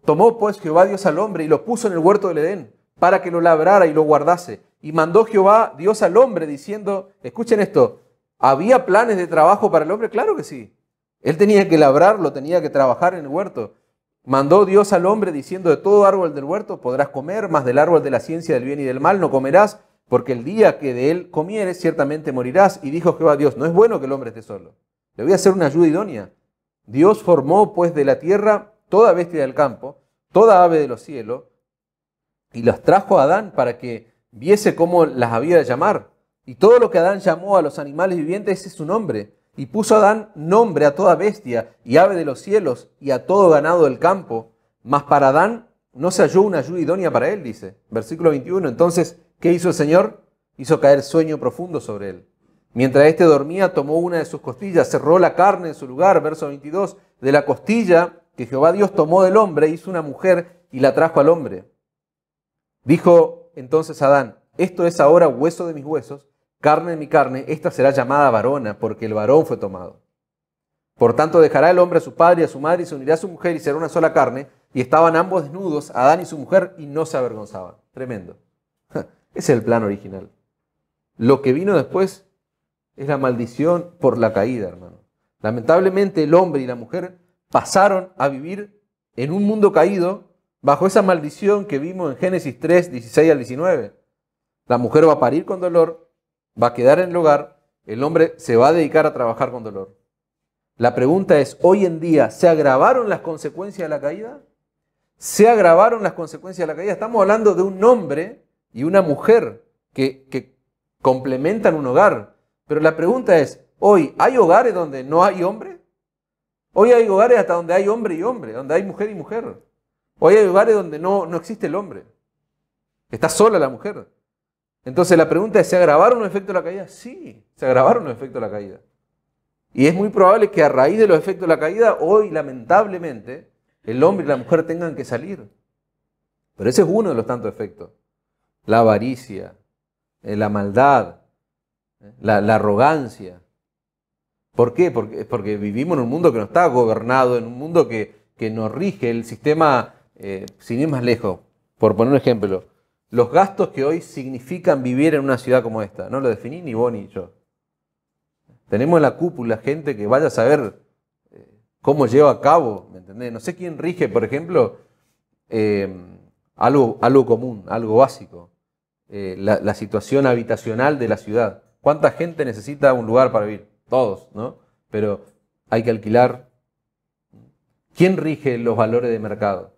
Tomó pues Jehová Dios al hombre y lo puso en el huerto del Edén para que lo labrara y lo guardase. Y mandó Jehová Dios al hombre diciendo, escuchen esto, ¿había planes de trabajo para el hombre? Claro que sí. Él tenía que labrarlo, tenía que trabajar en el huerto. Mandó Dios al hombre diciendo, de todo árbol del huerto podrás comer, más del árbol de la ciencia del bien y del mal no comerás, porque el día que de él comieres ciertamente morirás. Y dijo Jehová Dios, no es bueno que el hombre esté solo. Le voy a hacer una ayuda idónea. Dios formó pues de la tierra toda bestia del campo, toda ave de los cielos, y los trajo a Adán para que viese cómo las había de llamar. Y todo lo que Adán llamó a los animales vivientes, ese es su nombre. Y puso Adán nombre a toda bestia y ave de los cielos y a todo ganado del campo. Mas para Adán no se halló una ayuda idónea para él, dice. Versículo 21. Entonces, ¿qué hizo el Señor? Hizo caer sueño profundo sobre él. Mientras éste dormía, tomó una de sus costillas, cerró la carne en su lugar, verso 22, de la costilla que Jehová Dios tomó del hombre, hizo una mujer y la trajo al hombre. Dijo entonces Adán, esto es ahora hueso de mis huesos, carne de mi carne, esta será llamada varona, porque el varón fue tomado. Por tanto dejará el hombre a su padre y a su madre y se unirá a su mujer y será una sola carne. Y estaban ambos desnudos, Adán y su mujer, y no se avergonzaban. Tremendo. Ese es el plan original. Lo que vino después es la maldición por la caída, hermano. Lamentablemente el hombre y la mujer pasaron a vivir en un mundo caído bajo esa maldición que vimos en Génesis 3, 16 al 19. La mujer va a parir con dolor, va a quedar en el hogar, el hombre se va a dedicar a trabajar con dolor. La pregunta es, hoy en día, ¿se agravaron las consecuencias de la caída? ¿Se agravaron las consecuencias de la caída? Estamos hablando de un hombre y una mujer que, complementan un hogar. Pero la pregunta es, ¿hoy hay hogares donde no hay hombre? Hoy hay hogares hasta donde hay hombre y hombre, donde hay mujer y mujer. Hoy hay hogares donde no, existe el hombre. Está sola la mujer. Entonces la pregunta es, ¿se agravaron los efectos de la caída? Sí, se agravaron los efectos de la caída. Y es muy probable que a raíz de los efectos de la caída, hoy lamentablemente, el hombre y la mujer tengan que salir. Pero ese es uno de los tantos efectos. La avaricia, eh, la maldad, eh, la arrogancia, ¿Por qué? Porque, vivimos en un mundo que no está gobernado, en un mundo que, nos rige el sistema, eh, sin ir más lejos, por poner un ejemplo, los gastos que hoy significan vivir en una ciudad como esta, no lo definí ni vos ni yo. Tenemos en la cúpula gente que vaya a saber eh, cómo lleva a cabo, ¿me entendés? No sé quién rige, por ejemplo, eh, algo, común, algo básico, la situación habitacional de la ciudad. ¿Cuánta gente necesita un lugar para vivir? todos, ¿no? Pero hay que alquilar. ¿Quién rige los valores de mercado?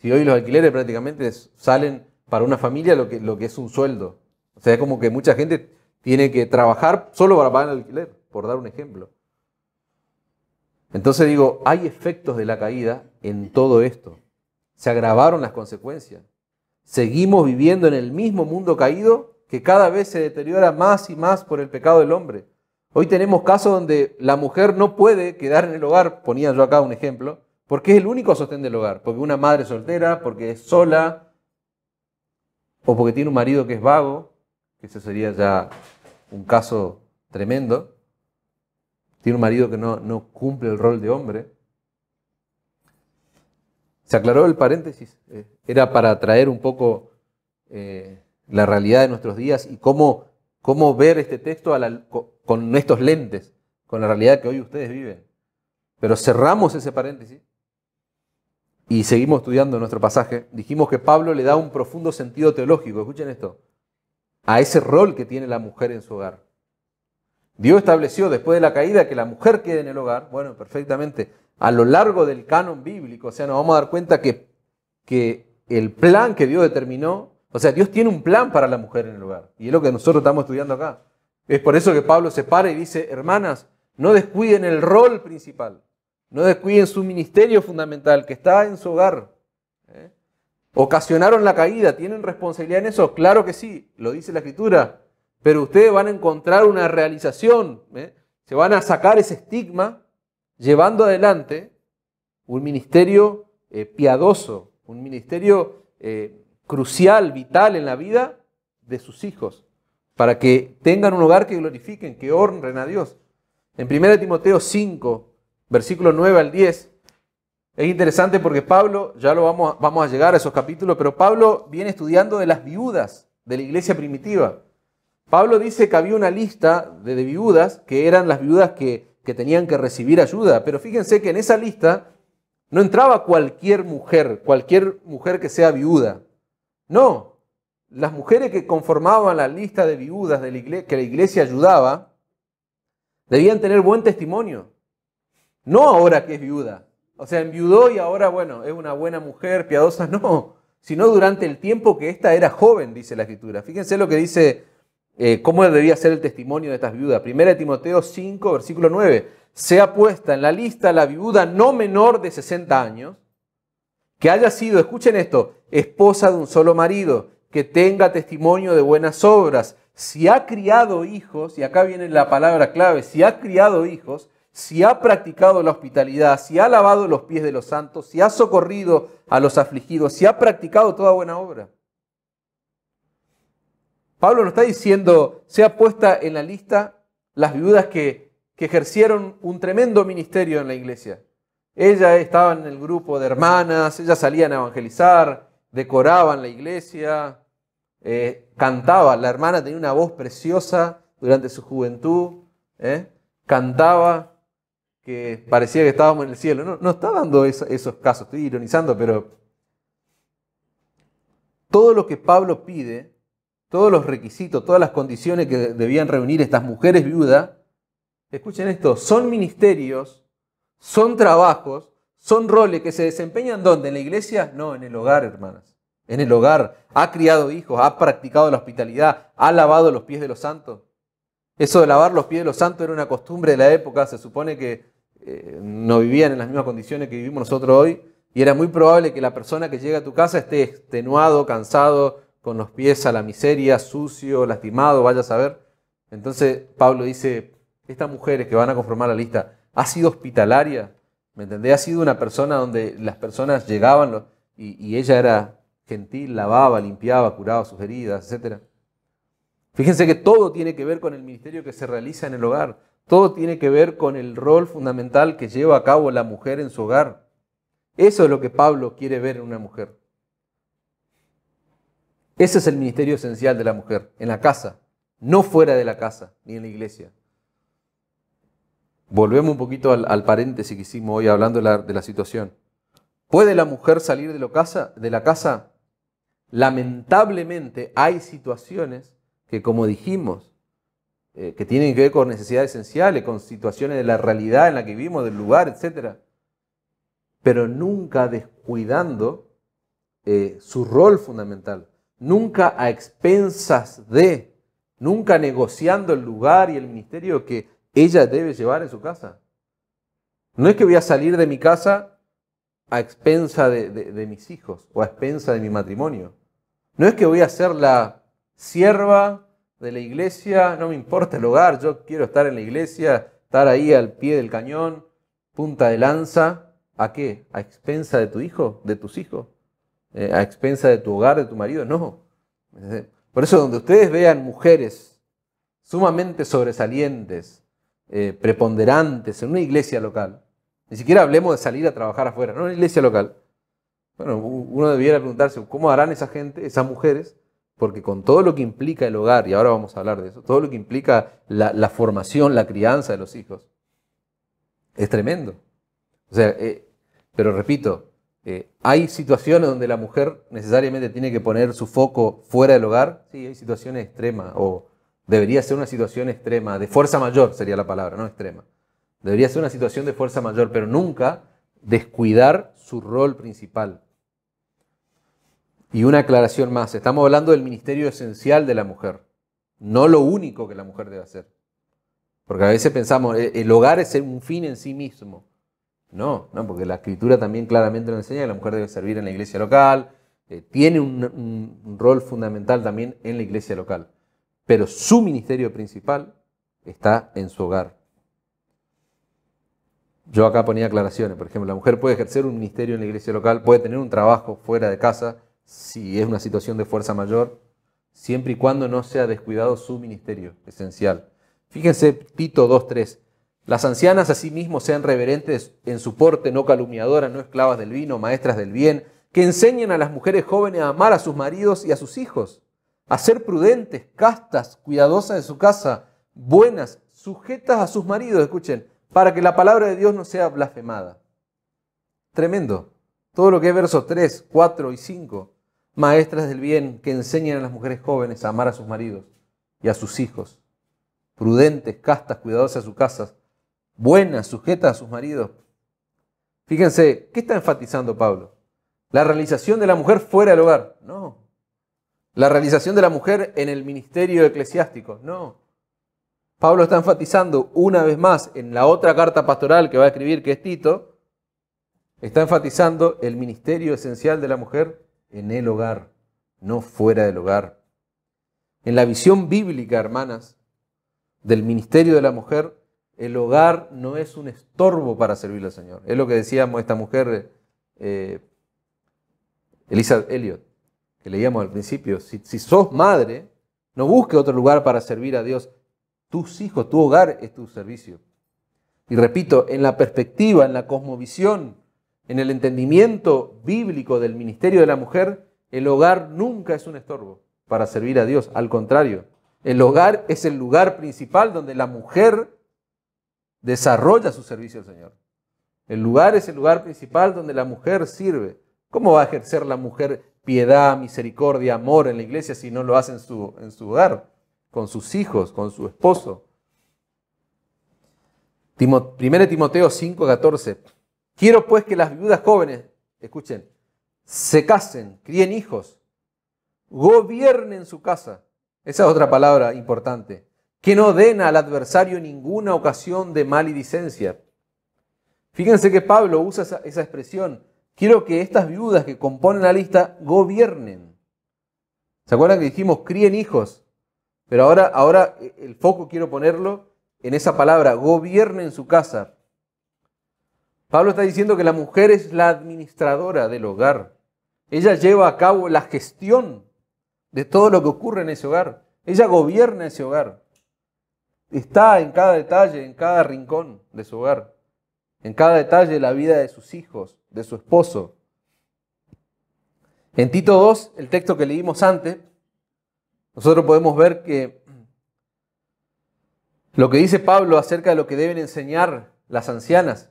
Si hoy los alquileres prácticamente salen para una familia lo que, lo que es un sueldo. O sea, es como que mucha gente tiene que trabajar solo para pagar el alquiler, por dar un ejemplo. Entonces digo, hay efectos de la caída en todo esto. Se agravaron las consecuencias. Seguimos viviendo en el mismo mundo caído que cada vez se deteriora más y más por el pecado del hombre. Hoy tenemos casos donde la mujer no puede quedar en el hogar, ponía yo acá un ejemplo, porque es el único sostén del hogar, porque una madre soltera, porque es sola, o porque tiene un marido que es vago, que eso sería ya un caso tremendo, tiene un marido que no, cumple el rol de hombre. Se aclaró el paréntesis, eh, era para traer un poco eh, la realidad de nuestros días y cómo, cómo ver este texto a la, con nuestros lentes, con la realidad que hoy ustedes viven. Pero cerramos ese paréntesis y seguimos estudiando nuestro pasaje. Dijimos que Pablo le da un profundo sentido teológico, escuchen esto, a ese rol que tiene la mujer en su hogar. Dios estableció después de la caída que la mujer quede en el hogar, bueno, perfectamente, a lo largo del canon bíblico, o sea, nos vamos a dar cuenta que, que el plan que Dios determinó, o sea, Dios tiene un plan para la mujer en el hogar, y es lo que nosotros estamos estudiando acá. Es por eso que Pablo se para y dice, hermanas, no descuiden el rol principal, no descuiden su ministerio fundamental que está en su hogar. ¿eh? ¿Ocasionaron la caída? ¿Tienen responsabilidad en eso? Claro que sí, lo dice la escritura, pero ustedes van a encontrar una realización, ¿eh? se van a sacar ese estigma llevando adelante un ministerio eh, piadoso, un ministerio crucial, vital en la vida de sus hijos para que tengan un hogar que glorifiquen, que honren a Dios. En 1 Timoteo 5, versículo 9 al 10, es interesante porque Pablo, ya lo vamos, a llegar a esos capítulos, pero Pablo viene estudiando de las viudas de la iglesia primitiva. Pablo dice que había una lista de, viudas que eran las viudas que tenían que recibir ayuda, pero fíjense que en esa lista no entraba cualquier mujer, cualquier mujer que sea viuda. No, las mujeres que conformaban la lista de viudas que la iglesia ayudaba, debían tener buen testimonio. No ahora que es viuda. O sea, enviudó y ahora, bueno, es una buena mujer, piadosa, no, sino durante el tiempo que ésta era joven, dice la escritura. Fíjense lo que dice, eh, cómo debía ser el testimonio de estas viudas. Primera de Timoteo 5, versículo 9. Sea puesta en la lista la viuda no menor de 60 años, que haya sido, escuchen esto, esposa de un solo marido, que tenga testimonio de buenas obras. Si ha criado hijos, y acá viene la palabra clave, si ha criado hijos, si ha practicado la hospitalidad, si ha lavado los pies de los santos, si ha socorrido a los afligidos, si ha practicado toda buena obra. Pablo nos está diciendo, se ha puesta en la lista las viudas que, que ejercieron un tremendo ministerio en la iglesia. Ellas estaban en el grupo de hermanas, ellas salían a evangelizar, decoraban la iglesia, eh, cantaba, la hermana tenía una voz preciosa durante su juventud, eh, cantaba, que parecía que estábamos en el cielo. No, no está dando esos casos, estoy ironizando, pero todo lo que Pablo pide, todos los requisitos, todas las condiciones que debían reunir estas mujeres viudas, escuchen esto, son ministerios, son trabajos, son roles que se desempeñan ¿dónde? ¿En la iglesia? No, en el hogar, hermanas en el hogar, ha criado hijos, ha practicado la hospitalidad, ha lavado los pies de los santos. Eso de lavar los pies de los santos era una costumbre de la época, se supone que eh, no vivían en las mismas condiciones que vivimos nosotros hoy, y era muy probable que la persona que llega a tu casa esté extenuado, cansado, con los pies a la miseria, sucio, lastimado, vaya a saber. Entonces Pablo dice, estas mujeres que van a conformar la lista, ha sido hospitalaria, ¿me entendés? Ha sido una persona donde las personas llegaban y ella era gentil, lavaba, limpiaba, curaba sus heridas, etc. Fíjense que todo tiene que ver con el ministerio que se realiza en el hogar, todo tiene que ver con el rol fundamental que lleva a cabo la mujer en su hogar. Eso es lo que Pablo quiere ver en una mujer. Ese es el ministerio esencial de la mujer, en la casa, no fuera de la casa, ni en la iglesia. Volvemos un poquito al, paréntesis que hicimos hoy hablando de la, situación. ¿Puede la mujer salir de, lo casa, de la casa lamentablemente hay situaciones que, como dijimos, eh, que tienen que ver con necesidades esenciales, con situaciones de la realidad en la que vivimos, del lugar, etc. Pero nunca descuidando eh, su rol fundamental, nunca a expensas de, nunca negociando el lugar y el ministerio que ella debe llevar en su casa. No es que voy a salir de mi casa a expensa de, de mis hijos o a expensa de mi matrimonio. No es que voy a ser la sierva de la iglesia, no me importa el hogar, yo quiero estar en la iglesia, estar ahí al pie del cañón, punta de lanza. ¿A qué? ¿A expensa de tu hijo, de tus hijos? Eh, ¿A expensa de tu hogar, de tu marido? No. Por eso donde ustedes vean mujeres sumamente sobresalientes, eh, preponderantes en una iglesia local, ni siquiera hablemos de salir a trabajar afuera, no en una iglesia local, bueno, uno debiera preguntarse, ¿cómo harán esa gente, esas mujeres? Porque con todo lo que implica el hogar, y ahora vamos a hablar de eso, todo lo que implica la, formación, la crianza de los hijos, es tremendo. O sea, eh, pero repito, eh, ¿Hay situaciones donde la mujer necesariamente tiene que poner su foco fuera del hogar? Sí, hay situaciones extremas, o debería ser una situación extrema, de fuerza mayor sería la palabra, no extrema. Debería ser una situación de fuerza mayor, pero nunca descuidar su rol principal. Y una aclaración más, estamos hablando del ministerio esencial de la mujer, no lo único que la mujer debe hacer. Porque a veces pensamos, eh, el hogar es un fin en sí mismo. No, porque la escritura también claramente nos enseña que la mujer debe servir en la iglesia local, eh, tiene un, un rol fundamental también en la iglesia local. Pero su ministerio principal está en su hogar. Yo acá ponía aclaraciones, por ejemplo, la mujer puede ejercer un ministerio en la iglesia local, puede tener un trabajo fuera de casa, si es una situación de fuerza mayor, siempre y cuando no sea descuidado su ministerio esencial. Fíjense Tito 2.3. Las ancianas asimismo sean reverentes en su porte, no calumniadoras, no esclavas del vino, maestras del bien, que enseñen a las mujeres jóvenes a amar a sus maridos y a sus hijos, a ser prudentes, castas, cuidadosas de su casa, buenas, sujetas a sus maridos, escuchen, para que la palabra de Dios no sea blasfemada. Tremendo. Todo lo que es versos 3, 4 y 5 maestras del bien que enseñan a las mujeres jóvenes a amar a sus maridos y a sus hijos, prudentes, castas, cuidadosas a sus casas, buenas, sujetas a sus maridos. Fíjense, ¿qué está enfatizando Pablo? La realización de la mujer fuera del hogar, no. La realización de la mujer en el ministerio eclesiástico, no. Pablo está enfatizando una vez más en la otra carta pastoral que va a escribir, que es Tito, está enfatizando el ministerio esencial de la mujer en el hogar, no fuera del hogar. En la visión bíblica, hermanas, del ministerio de la mujer, el hogar no es un estorbo para servir al Señor. Es lo que decíamos esta mujer, eh, Elizabeth Elliot, que leíamos al principio. Si, si sos madre, no busques otro lugar para servir a Dios. Tus hijos, tu hogar es tu servicio. Y repito, en la perspectiva, en la cosmovisión en el entendimiento bíblico del ministerio de la mujer, el hogar nunca es un estorbo para servir a Dios. Al contrario, el hogar es el lugar principal donde la mujer desarrolla su servicio al Señor. El lugar es el lugar principal donde la mujer sirve. ¿Cómo va a ejercer la mujer piedad, misericordia, amor en la iglesia si no lo hace en su, en su hogar, con sus hijos, con su esposo? 1 Timoteo 5, 14. Quiero pues que las viudas jóvenes, escuchen, se casen, críen hijos, gobiernen su casa. Esa es otra palabra importante. Que no den al adversario ninguna ocasión de maledicencia. Fíjense que Pablo usa esa, expresión. Quiero que estas viudas que componen la lista gobiernen. ¿Se acuerdan que dijimos críen hijos? Pero ahora, ahora eh, el foco quiero ponerlo en esa palabra, gobiernen su casa. Pablo está diciendo que la mujer es la administradora del hogar. Ella lleva a cabo la gestión de todo lo que ocurre en ese hogar. Ella gobierna ese hogar. Está en cada detalle, en cada rincón de su hogar, en cada detalle la vida de sus hijos, de su esposo. En Tito 2, el texto que leímos antes, nosotros podemos ver que lo que dice Pablo acerca de lo que deben enseñar las ancianas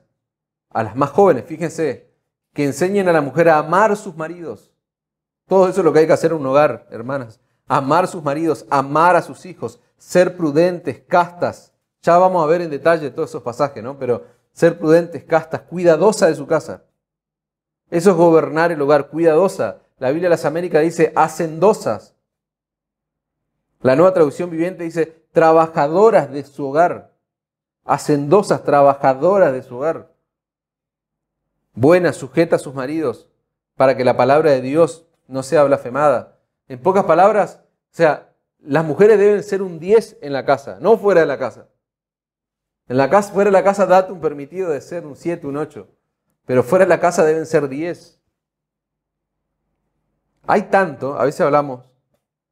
a las más jóvenes, fíjense, que enseñen a la mujer a amar sus maridos. Todo eso es lo que hay que hacer en un hogar, hermanas. Amar sus maridos, amar a sus hijos, ser prudentes, castas. Ya vamos a ver en detalle todos esos pasajes, ¿no? Pero ser prudentes, castas, cuidadosa de su casa. Eso es gobernar el hogar, cuidadosa. La Biblia de las Américas dice hacendosas. La nueva traducción viviente dice trabajadoras de su hogar. Hacendosas, trabajadoras de su hogar buena, sujeta a sus maridos, para que la palabra de Dios no sea blasfemada. En pocas palabras, o sea, las mujeres deben ser un 10 en la casa, no fuera de la casa. En la casa, fuera de la casa date un permitido de ser un 7, un 8, pero fuera de la casa deben ser 10. Hay tanto, a veces hablamos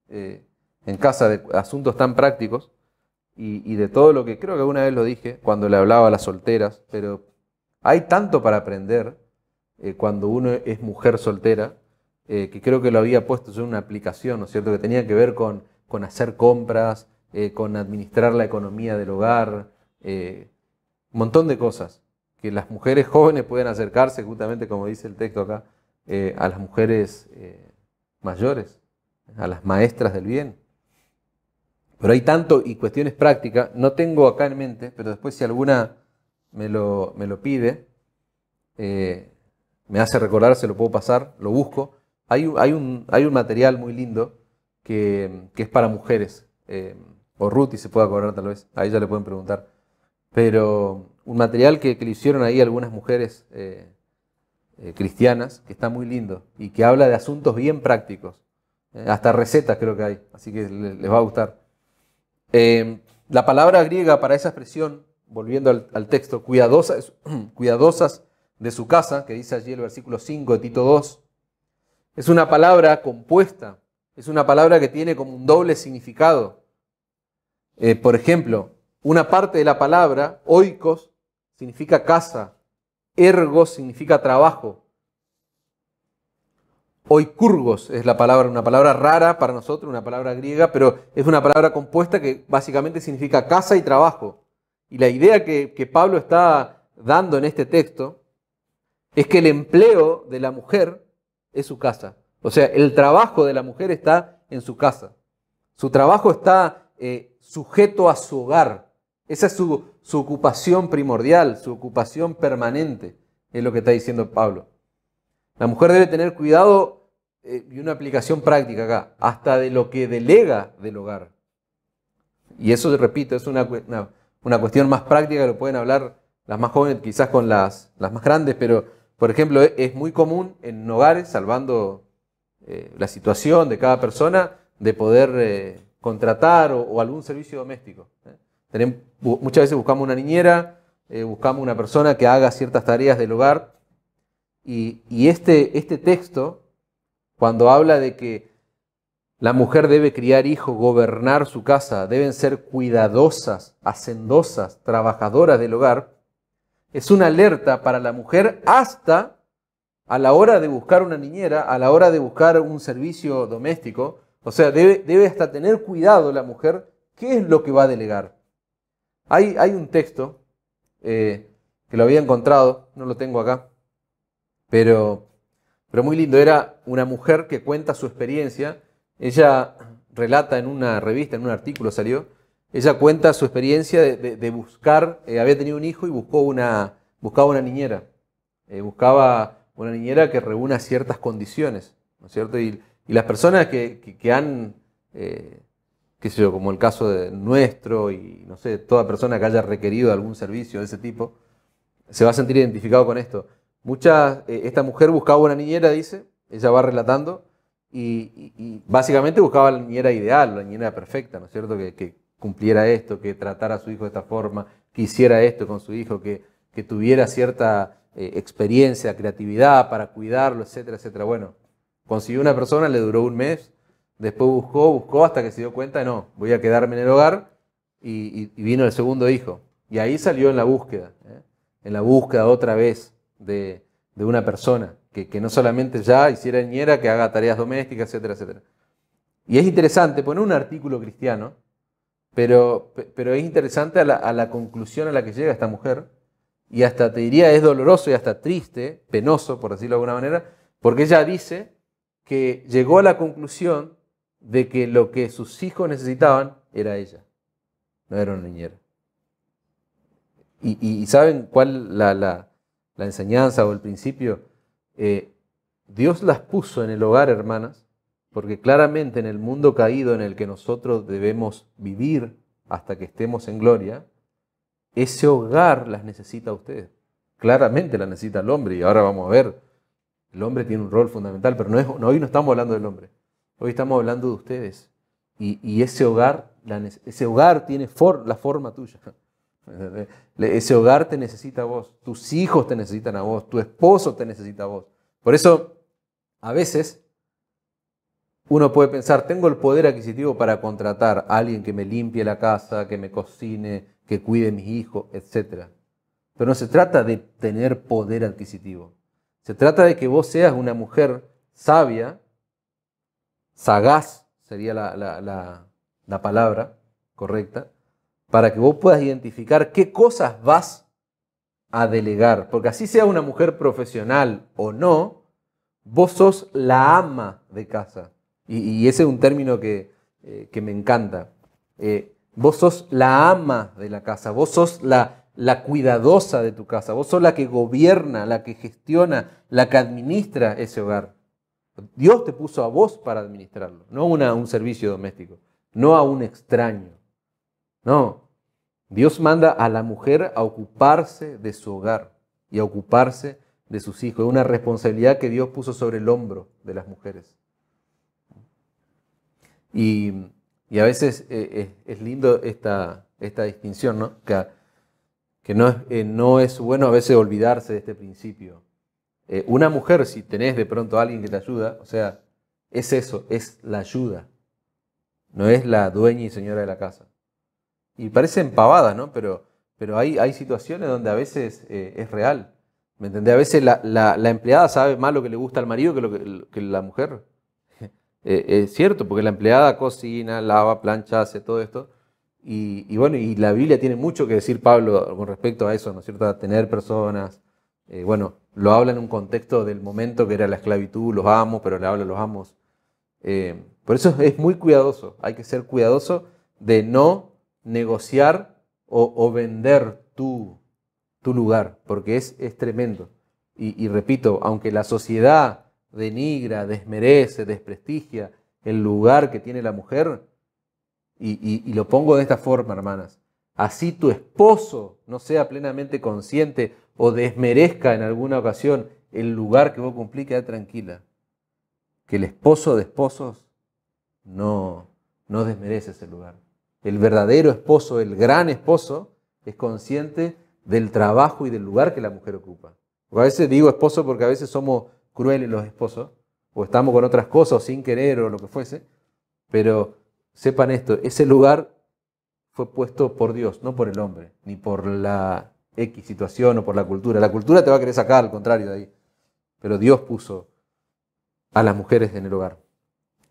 eh, en casa de asuntos tan prácticos y, y de todo lo que creo que alguna vez lo dije cuando le hablaba a las solteras, pero hay tanto para aprender eh, cuando uno es mujer soltera, eh, que creo que lo había puesto en una aplicación, ¿no es cierto?, que tenía que ver con, con hacer compras, eh, con administrar la economía del hogar, un montón de cosas, que las mujeres jóvenes pueden acercarse, justamente como dice el texto acá, a las mujeres mayores, a las maestras del bien. Pero hay tanto y cuestiones prácticas, no tengo acá en mente, pero después si alguna me lo, pide, eh, me hace recordar, se lo puedo pasar, lo busco. Hay, hay, un, hay un material muy lindo que, es para mujeres, eh, o o y se puede acordar tal vez, a ella le pueden preguntar. Pero un material que, que le hicieron ahí algunas mujeres eh, cristianas, que está muy lindo y que habla de asuntos bien prácticos. hasta recetas creo que hay, así que les va a gustar. la palabra griega para esa expresión volviendo al, texto, cuidadosas, de su casa, que dice allí el versículo 5 de Tito 2, es una palabra compuesta, es una palabra que tiene como un doble significado. Eh, por ejemplo, una parte de la palabra, oikos, significa casa, ergo significa trabajo, oikurgos es la palabra, una palabra rara para nosotros, una palabra griega, pero es una palabra compuesta que básicamente significa casa y trabajo y la idea que, Pablo está dando en este texto es que el empleo de la mujer es su casa. O sea, el trabajo de la mujer está en su casa. Su trabajo está eh, sujeto a su hogar. Esa es su, ocupación primordial, su ocupación permanente, es lo que está diciendo Pablo. La mujer debe tener cuidado eh, y una aplicación práctica acá, hasta de lo que delega del hogar. Y eso, repito, es una una cuestión más práctica, lo pueden hablar las más jóvenes, quizás con las, más grandes, pero por ejemplo, e, es muy común en hogares, salvando eh, la situación de cada persona, de poder eh, contratar o, algún servicio doméstico. ¿eh? muchas veces buscamos una niñera, buscamos una persona que haga ciertas tareas del hogar. Y, y este, este texto, cuando habla de que la mujer debe criar hijos, gobernar su casa, deben ser cuidadosas, hacendosas, trabajadoras del hogar. Es una alerta para la mujer hasta a la hora de buscar una niñera, a la hora de buscar un servicio doméstico. O sea, debe, hasta tener cuidado la mujer qué es lo que va a delegar. Hay, un texto eh, que lo había encontrado, no lo tengo acá, pero, pero muy lindo. Era una mujer que cuenta su experiencia ella relata en una revista, en un artículo salió, ella cuenta su experiencia de, buscar, eh, había tenido un hijo y buscó una, buscaba una niñera, eh, buscaba una niñera que reúna ciertas condiciones, ¿no es cierto? Y, las personas que, que, han, eh, qué sé yo, como el caso de nuestro y no sé, toda persona que haya requerido algún servicio de ese tipo, se va a sentir identificado con esto. Mucha, esta mujer buscaba una niñera, dice, ella va relatando, y, básicamente buscaba la niñera ideal, la niñera perfecta, ¿no es cierto? Que, cumpliera esto, que tratara a su hijo de esta forma, que hiciera esto con su hijo, que, tuviera cierta eh, experiencia, creatividad para cuidarlo, etcétera, etcétera. Bueno, consiguió una persona, le duró un mes, después buscó, buscó hasta que se dio cuenta, no, voy a quedarme en el hogar y, vino el segundo hijo. Y ahí salió en la búsqueda, ¿eh? en la búsqueda otra vez de, de una persona que, no solamente ya hiciera niñera, que haga tareas domésticas, etcétera, etcétera. Y es interesante, poner un artículo cristiano, pero, pero es interesante a la, conclusión a la que llega esta mujer, y hasta te diría es doloroso y hasta triste, penoso, por decirlo de alguna manera, porque ella dice que llegó a la conclusión de que lo que sus hijos necesitaban era ella, no era una niñera. ¿Y, saben cuál la, la enseñanza o el principio? Eh, Dios las puso en el hogar, hermanas, porque claramente en el mundo caído en el que nosotros debemos vivir hasta que estemos en gloria, ese hogar las necesita a ustedes. Claramente las necesita el hombre y ahora vamos a ver, el hombre tiene un rol fundamental, pero no, hoy no estamos hablando del hombre, hoy estamos hablando de ustedes. Y, ese hogar, ese hogar tiene for, la forma tuya. Ese hogar te necesita a vos, tus hijos te necesitan a vos, tu esposo te necesita a vos. Por eso, a veces, uno puede pensar, tengo el poder adquisitivo para contratar a alguien que me limpie la casa, que me cocine, que cuide a mis hijos, etc. Pero no se trata de tener poder adquisitivo. Se trata de que vos seas una mujer sabia, sagaz sería la, la palabra correcta, para que vos puedas identificar qué cosas vas a delegar. Porque así sea una mujer profesional o no, vos sos la ama de casa. Y, ese es un término que, eh, me encanta. Eh, vos sos la ama de la casa, vos sos la, la cuidadosa de tu casa, vos sos la que gobierna, la que gestiona, la que administra ese hogar. Dios te puso a vos para administrarlo, no a un servicio doméstico, no a un extraño. No, Dios manda a la mujer a ocuparse de su hogar y a ocuparse de sus hijos. Es una responsabilidad que Dios puso sobre el hombro de las mujeres. Y, a veces eh, eh, es, lindo esta, esta distinción, ¿no? Que, eh, no, es, bueno a veces olvidarse de este principio. una mujer, si tenés de pronto a alguien que te ayuda, o sea, es eso, es la ayuda. No es la dueña y señora de la casa y parecen pavadas, ¿no? Pero, pero hay, hay situaciones donde a veces eh, es real. ¿Me entendés? A veces la, empleada sabe más lo que le gusta al marido que lo que, la mujer. Eh, es cierto, porque la empleada cocina, lava, plancha, hace todo esto. Y, bueno, y la Biblia tiene mucho que decir Pablo con respecto a eso, ¿no es cierto? A tener personas. Eh, bueno, lo habla en un contexto del momento que era la esclavitud, los amos, pero le habla a los amos. por eso es muy cuidadoso, hay que ser cuidadoso de no negociar o, vender tu, tu, lugar, porque es, es tremendo. Y, repito, aunque la sociedad denigra, desmerece, desprestigia el lugar que tiene la mujer, y, lo pongo de esta forma, hermanas, así tu esposo no sea plenamente consciente o desmerezca en alguna ocasión el lugar que vos cumplís, queda tranquila. Que el esposo de esposos no, no desmerece ese lugar el verdadero esposo, el gran esposo, es consciente del trabajo y del lugar que la mujer ocupa. a veces digo esposo porque a veces somos crueles los esposos, o estamos con otras cosas, o sin querer, o lo que fuese, pero sepan esto, ese lugar fue puesto por Dios, no por el hombre, ni por la X situación o por la cultura. La cultura te va a querer sacar, al contrario de ahí. Pero Dios puso a las mujeres en el hogar.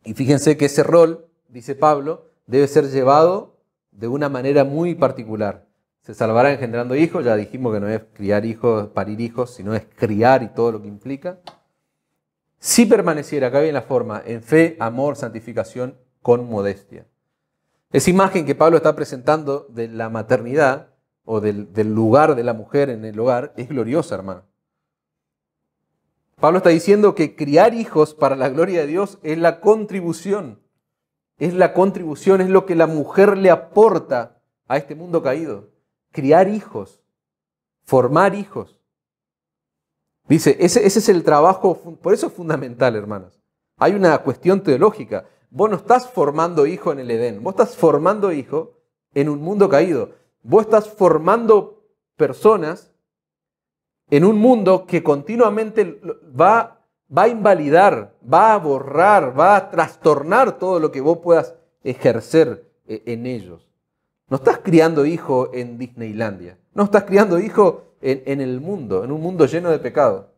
Y fíjense que ese rol, dice Pablo, debe ser llevado de una manera muy particular. Se salvará engendrando hijos, ya dijimos que no es criar hijos, parir hijos, sino es criar y todo lo que implica. Si permaneciera, acá viene la forma, en fe, amor, santificación, con modestia. Esa imagen que Pablo está presentando de la maternidad o del, del lugar de la mujer en el hogar es gloriosa, hermano. Pablo está diciendo que criar hijos para la gloria de Dios es la contribución es la contribución, es lo que la mujer le aporta a este mundo caído. Criar hijos, formar hijos. Dice, ese, es el trabajo, por eso es fundamental, hermanas. Hay una cuestión teológica. Vos no estás formando hijo en el Edén, vos estás formando hijo en un mundo caído. Vos estás formando personas en un mundo que continuamente va, va a invalidar va a borrar, va a trastornar todo lo que vos puedas ejercer eh, en ellos. No estás criando hijo en Disneylandia, no estás criando hijo en, el mundo, en un mundo lleno de pecado.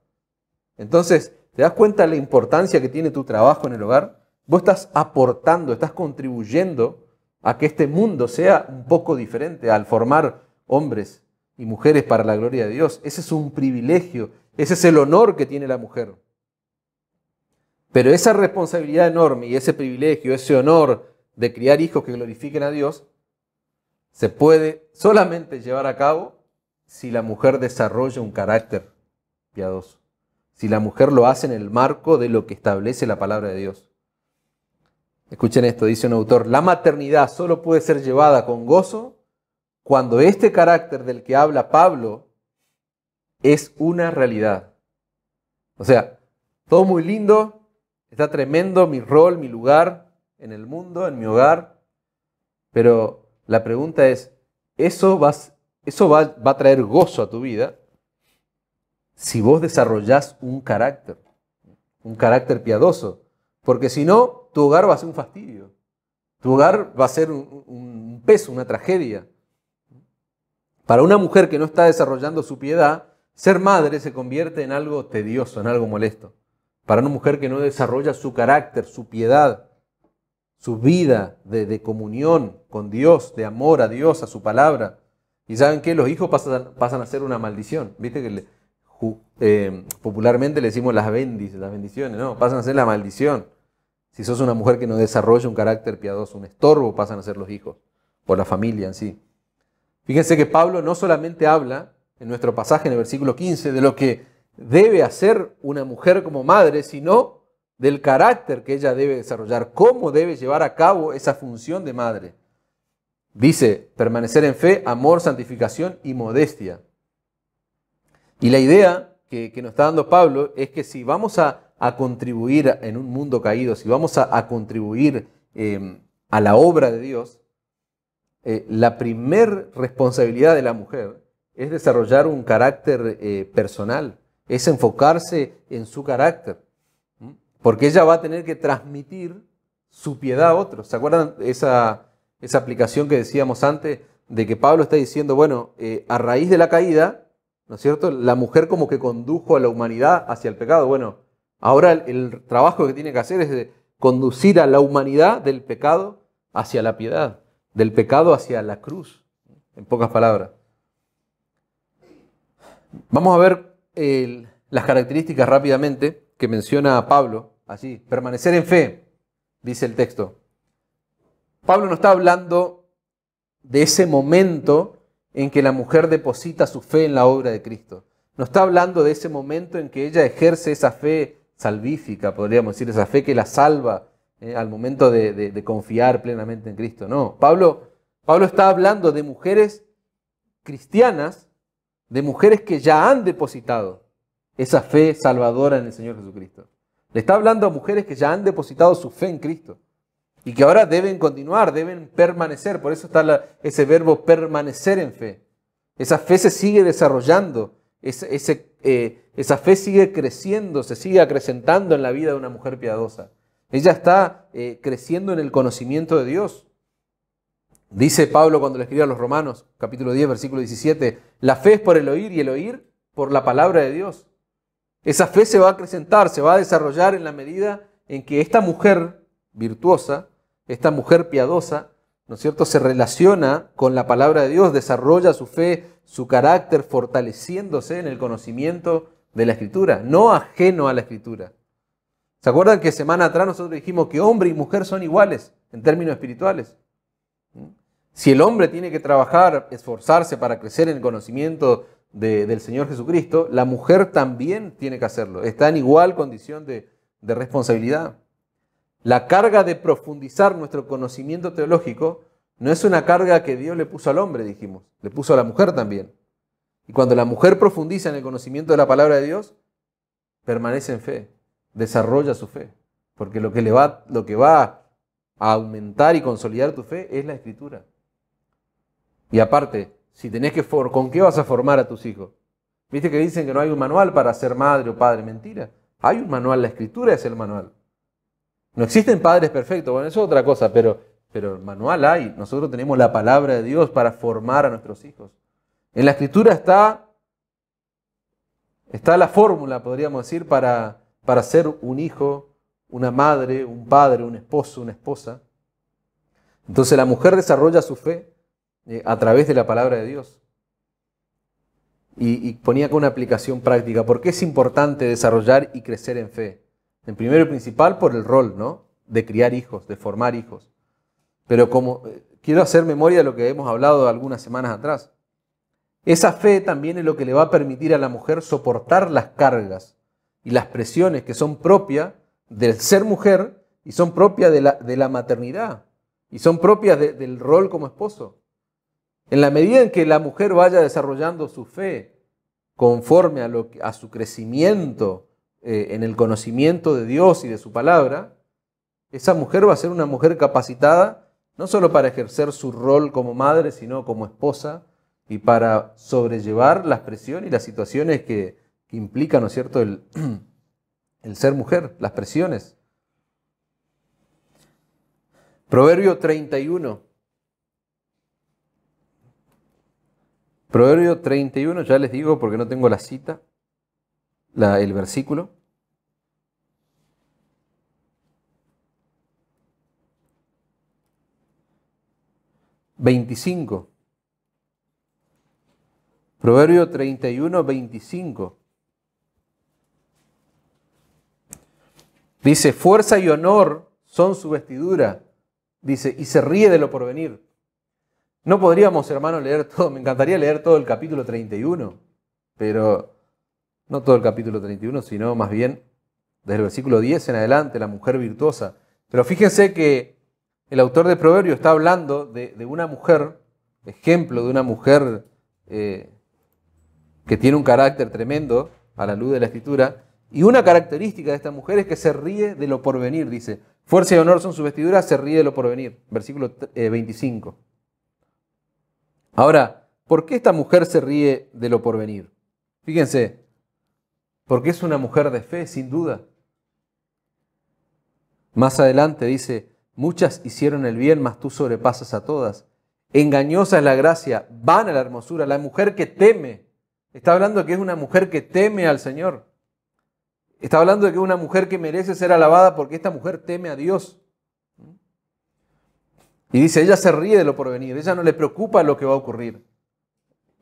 Entonces, ¿te das cuenta de la importancia que tiene tu trabajo en el hogar? Vos estás aportando, estás contribuyendo a que este mundo sea un poco diferente al formar hombres y mujeres para la gloria de Dios. Ese es un privilegio, ese es el honor que tiene la mujer. Pero esa responsabilidad enorme y ese privilegio, ese honor de criar hijos que glorifiquen a Dios, se puede solamente llevar a cabo si la mujer desarrolla un carácter piadoso, si la mujer lo hace en el marco de lo que establece la palabra de Dios. Escuchen esto, dice un autor, la maternidad solo puede ser llevada con gozo cuando este carácter del que habla Pablo es una realidad. O sea, todo muy lindo, Está tremendo mi rol, mi lugar en el mundo, en mi hogar. Pero la pregunta es, ¿eso, vas, eso va, a traer gozo a tu vida si vos desarrollás un carácter, un carácter piadoso? Porque si no, tu hogar va a ser un fastidio. Tu hogar va a ser un peso, una tragedia. Para una mujer que no está desarrollando su piedad, ser madre se convierte en algo tedioso, en algo molesto. Para una mujer que no desarrolla su carácter, su piedad, su vida de, comunión con Dios, de amor a Dios, a su palabra. Y saben que los hijos pasan, a ser una maldición. Viste que eh, popularmente le decimos las las bendiciones, no, pasan a ser la maldición. Si sos una mujer que no desarrolla un carácter piadoso, un estorbo, pasan a ser los hijos por la familia en sí. Fíjense que Pablo no solamente habla en nuestro pasaje en el versículo 15 de lo que debe hacer una mujer como madre, sino del carácter que ella debe desarrollar, cómo debe llevar a cabo esa función de madre. Dice, permanecer en fe, amor, santificación y modestia. Y la idea que, nos está dando Pablo es que si vamos a, contribuir en un mundo caído, si vamos a, contribuir em, a la obra de Dios, eh, la primer responsabilidad de la mujer es desarrollar un carácter eh, personal, es enfocarse en su carácter, porque ella va a tener que transmitir su piedad a otros. ¿Se acuerdan esa, esa aplicación que decíamos antes de que Pablo está diciendo, bueno, eh, a raíz de la caída, ¿no es cierto? La mujer como que condujo a la humanidad hacia el pecado. Bueno, ahora el, trabajo que tiene que hacer es conducir a la humanidad del pecado hacia la piedad, del pecado hacia la cruz, en pocas palabras. Vamos a ver las características rápidamente que menciona Pablo así Permanecer en fe, dice el texto. Pablo no está hablando de ese momento en que la mujer deposita su fe en la obra de Cristo. No está hablando de ese momento en que ella ejerce esa fe salvífica, podríamos decir, esa fe que la salva eh, al momento de, de, confiar plenamente en Cristo. No, Pablo, Pablo está hablando de mujeres cristianas de mujeres que ya han depositado esa fe salvadora en el Señor Jesucristo. Le está hablando a mujeres que ya han depositado su fe en Cristo y que ahora deben continuar, deben permanecer. Por eso está ese verbo permanecer en fe. Esa fe se sigue desarrollando, eh, esa fe sigue creciendo, se sigue acrecentando en la vida de una mujer piadosa. Ella está eh, creciendo en el conocimiento de Dios. Dice Pablo cuando le escribió a los Romanos, capítulo 10, versículo 17, la fe es por el oír y el oír por la palabra de Dios. Esa fe se va a acrecentar, se va a desarrollar en la medida en que esta mujer virtuosa, esta mujer piadosa, ¿no es cierto?, se relaciona con la palabra de Dios, desarrolla su fe, su carácter, fortaleciéndose en el conocimiento de la escritura, no ajeno a la escritura. ¿Se acuerdan que semana atrás nosotros dijimos que hombre y mujer son iguales en términos espirituales? Si el hombre tiene que trabajar, esforzarse para crecer en el conocimiento del Señor Jesucristo, la mujer también tiene que hacerlo. Está en igual condición de, responsabilidad. La carga de profundizar nuestro conocimiento teológico no es una carga que Dios le puso al hombre, dijimos, le puso a la mujer también. Y cuando la mujer profundiza en el conocimiento de la palabra de Dios, permanece en fe, desarrolla su fe, porque lo que, le lo que va a aumentar y consolidar tu fe es la escritura. Y aparte, si tenés que for ¿con qué vas a formar a tus hijos? ¿Viste que dicen que no hay un manual para ser madre o padre? Mentira. Hay un manual, la escritura es el manual. No existen padres perfectos, bueno, eso es otra cosa, pero, pero el manual hay. Nosotros tenemos la palabra de Dios para formar a nuestros hijos. En la escritura está, está la fórmula, podríamos decir, para, para ser un hijo, una madre, un padre, un esposo, una esposa. Entonces la mujer desarrolla su fe eh, a través de la palabra de Dios. Y, ponía con una aplicación práctica. ¿Por qué es importante desarrollar y crecer en fe? En primero y principal por el rol, ¿no? De criar hijos, de formar hijos. Pero como eh, quiero hacer memoria de lo que hemos hablado algunas semanas atrás. Esa fe también es lo que le va a permitir a la mujer soportar las cargas y las presiones que son propias del ser mujer y son propias de la, maternidad y son propias del rol como esposo. En la medida en que la mujer vaya desarrollando su fe conforme a, su crecimiento eh, en el conocimiento de Dios y de su palabra, esa mujer va a ser una mujer capacitada no solo para ejercer su rol como madre, sino como esposa y para sobrellevar las presiones y las situaciones que, implican, ¿no es cierto?, el, el ser mujer, las presiones. Proverbio 31 Proverbio 31, ya les digo porque no tengo la cita, el versículo. 25. Proverbio 31, 25. Dice, fuerza y honor son su vestidura. Dice, y se ríe de lo porvenir. No podríamos, hermano, leer todo. Me encantaría leer todo el capítulo 31, pero no todo el capítulo 31, sino más bien desde el versículo 10 en adelante, la mujer virtuosa. Pero fíjense que el autor de Proverbio está hablando de, una mujer, ejemplo de una mujer eh, que tiene un carácter tremendo a la luz de la escritura. Y una característica de esta mujer es que se ríe de lo porvenir, dice. Fuerza y honor son su vestidura, se ríe de lo porvenir. Versículo 25. Eh, Ahora, ¿por qué esta mujer se ríe de lo porvenir? Fíjense, porque es una mujer de fe, sin duda. Más adelante dice, muchas hicieron el bien, mas tú sobrepasas a todas. Engañosa es la gracia, vana la hermosura, la mujer que teme. Está hablando de que es una mujer que teme al Señor. Está hablando de que es una mujer que merece ser alabada porque esta mujer teme a Dios. Y dice, ella se ríe de lo porvenir, ella no le preocupa lo que va a ocurrir.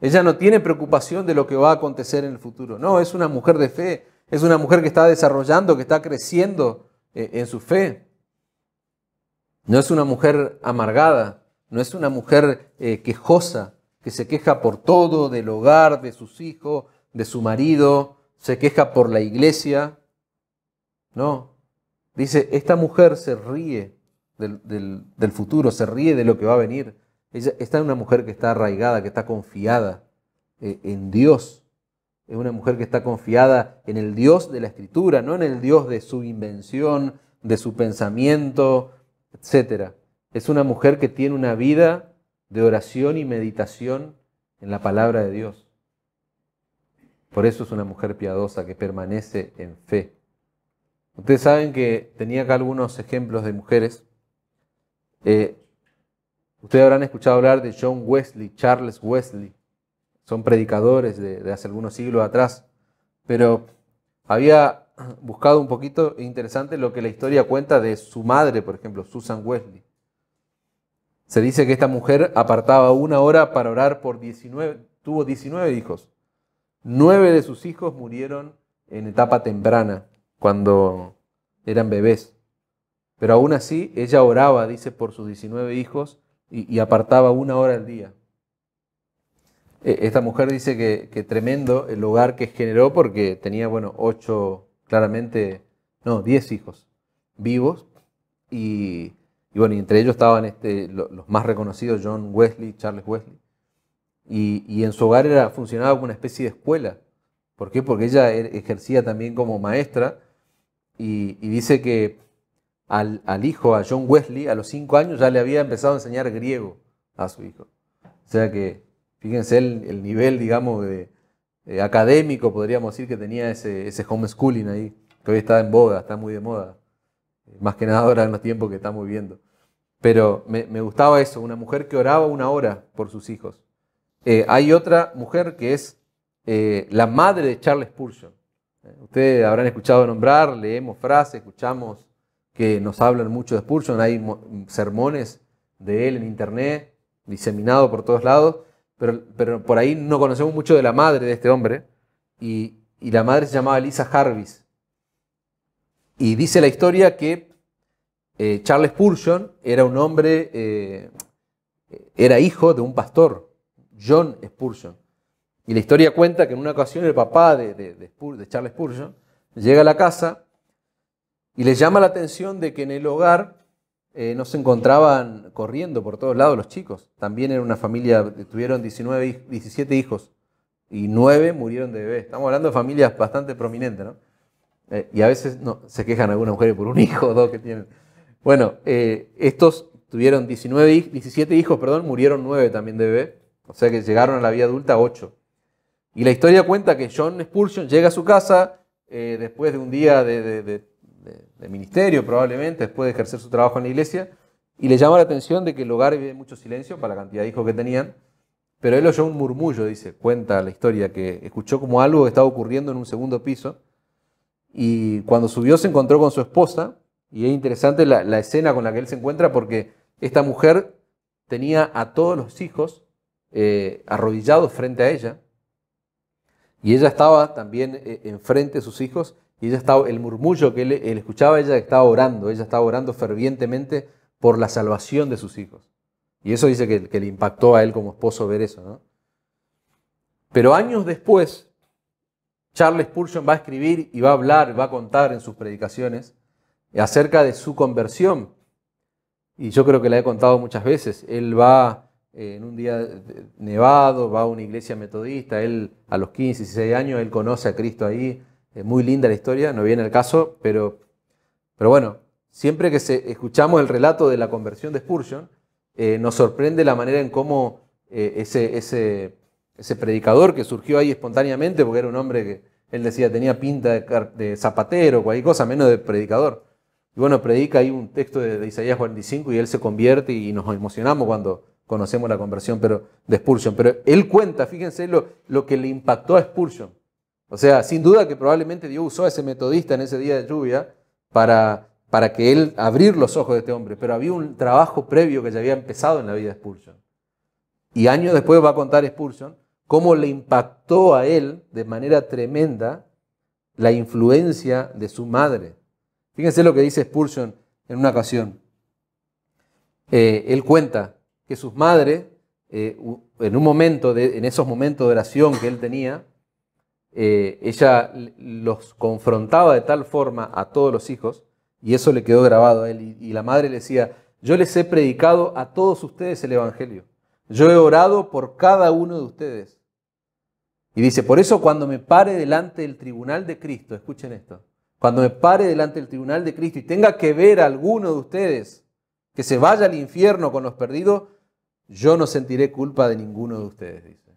Ella no tiene preocupación de lo que va a acontecer en el futuro. No, es una mujer de fe, es una mujer que está desarrollando, que está creciendo eh, en su fe. No es una mujer amargada, no es una mujer eh, quejosa, que se queja por todo, del hogar, de sus hijos, de su marido, se queja por la iglesia. No, dice, esta mujer se ríe del, futuro, se ríe de lo que va a venir. Ella, esta es una mujer que está arraigada, que está confiada eh, en Dios. Es una mujer que está confiada en el Dios de la Escritura, no en el Dios de su invención, de su pensamiento, etc. Es una mujer que tiene una vida de oración y meditación en la palabra de Dios. Por eso es una mujer piadosa que permanece en fe. Ustedes saben que tenía acá algunos ejemplos de mujeres eh, ustedes habrán escuchado hablar de John Wesley, Charles Wesley. Son predicadores de, de hace algunos siglos atrás. Pero había buscado un poquito interesante lo que la historia cuenta de su madre, por ejemplo, Susan Wesley. Se dice que esta mujer apartaba una hora para orar por 19, tuvo 19 hijos. Nueve de sus hijos murieron en etapa temprana, cuando eran bebés. Pero aún así, ella oraba, dice, por sus 19 hijos y, apartaba una hora al día. E, esta mujer dice que, tremendo el hogar que generó porque tenía, bueno, ocho, claramente, no, diez hijos vivos. Y, bueno, entre ellos estaban este, los más reconocidos, John Wesley, Charles Wesley. Y, en su hogar era, funcionaba como una especie de escuela. ¿Por qué? Porque ella er, ejercía también como maestra y dice que al, hijo, a John Wesley, a los cinco años ya le había empezado a enseñar griego a su hijo. O sea que, fíjense el, nivel, digamos, de, eh, académico, podríamos decir, que tenía ese, ese homeschooling ahí, que hoy está en boda, está muy de moda. Eh, más que nada ahora en los tiempo que estamos viviendo. Pero me, gustaba eso, una mujer que oraba una hora por sus hijos. Eh, hay otra mujer que es la madre de Charles Spurgeon. Ustedes habrán escuchado nombrar, leemos frases, escuchamos que nos hablan mucho de Spurgeon, hay sermones de él en internet, diseminado por todos lados, pero, pero por ahí no conocemos mucho de la madre de este hombre, y, la madre se llamaba Lisa Harvis. Y dice la historia que eh, Charles Spurgeon era un hombre, eh, era hijo de un pastor, John Spurgeon. Y la historia cuenta que en una ocasión el papá de, de Charles Spurgeon llega a la casa y les llama la atención de que en el hogar eh, no se encontraban corriendo por todos lados los chicos. También era una familia, tuvieron 19, 17 hijos y 9 murieron de bebé. Estamos hablando de familias bastante prominentes, ¿no? Eh, y a veces no, se quejan algunas mujeres por un hijo o dos que tienen. Bueno, eh, estos tuvieron 19, 17 hijos, perdón, murieron 9 también de bebé. O sea que llegaron a la vida adulta 8. Y la historia cuenta que John Spurgeon llega a su casa después de un día de de ministerio probablemente, después de ejercer su trabajo en la iglesia, y le llama la atención de que el hogar vive mucho silencio para la cantidad de hijos que tenían, pero él oyó un murmullo, dice, cuenta la historia, que escuchó como algo que estaba ocurriendo en un segundo piso, y cuando subió se encontró con su esposa, y es interesante la, escena con la que él se encuentra porque esta mujer tenía a todos los hijos eh, arrodillados frente a ella, y ella estaba también eh, enfrente de sus hijos y ella estaba, el murmullo que él, escuchaba, ella estaba orando, ella estaba orando fervientemente por la salvación de sus hijos. Y eso dice que, le impactó a él como esposo ver eso, ¿no? Pero años después, Charles Spurgeon va a escribir y va a hablar, va a contar en sus predicaciones acerca de su conversión. Y yo creo que la he contado muchas veces. Él va eh, en un día nevado, va a una iglesia metodista, él a los 15, 16 años, él conoce a Cristo ahí, muy linda la historia, no viene el caso, pero, pero bueno, siempre que escuchamos el relato de la conversión de Spurgeon, eh, nos sorprende la manera en cómo eh, ese, ese, predicador que surgió ahí espontáneamente, porque era un hombre que él decía tenía pinta de, de zapatero, cualquier cosa, menos de predicador. Y bueno, predica ahí un texto de, Isaías 45 y él se convierte y nos emocionamos cuando conocemos la conversión pero, de Spurgeon. Pero él cuenta, fíjense lo, lo que le impactó a Spurgeon o sea, sin duda que probablemente Dios usó a ese metodista en ese día de lluvia para, para que él abrir los ojos de este hombre, pero había un trabajo previo que ya había empezado en la vida de Spurgeon. Y años después va a contar Spurgeon cómo le impactó a él de manera tremenda la influencia de su madre. Fíjense lo que dice Spurgeon en una ocasión. Eh, él cuenta que sus madres, eh, en un momento, en esos momentos de oración que él tenía, eh, ella los confrontaba de tal forma a todos los hijos, y eso le quedó grabado a él, y, y la madre le decía, yo les he predicado a todos ustedes el Evangelio, yo he orado por cada uno de ustedes. Y dice, por eso cuando me pare delante del tribunal de Cristo, escuchen esto, cuando me pare delante del tribunal de Cristo y tenga que ver a alguno de ustedes que se vaya al infierno con los perdidos, yo no sentiré culpa de ninguno de ustedes, dice.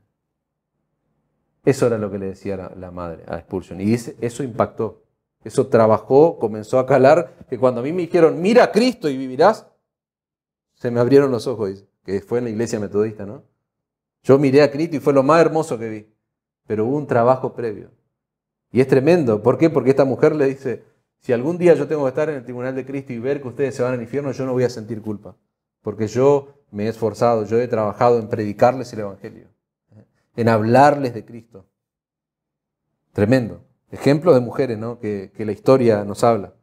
Eso era lo que le decía la, madre a expulsión. Y dice, eso impactó. Eso trabajó, comenzó a calar, que cuando a mí me dijeron, mira a Cristo y vivirás, se me abrieron los ojos, que fue en la iglesia metodista, ¿no? Yo miré a Cristo y fue lo más hermoso que vi, pero hubo un trabajo previo. Y es tremendo, ¿por qué? Porque esta mujer le dice, si algún día yo tengo que estar en el tribunal de Cristo y ver que ustedes se van al infierno, yo no voy a sentir culpa, porque yo me he esforzado, yo he trabajado en predicarles el Evangelio en hablarles de Cristo. Tremendo. Ejemplo de mujeres, ¿no? Que, la historia nos habla.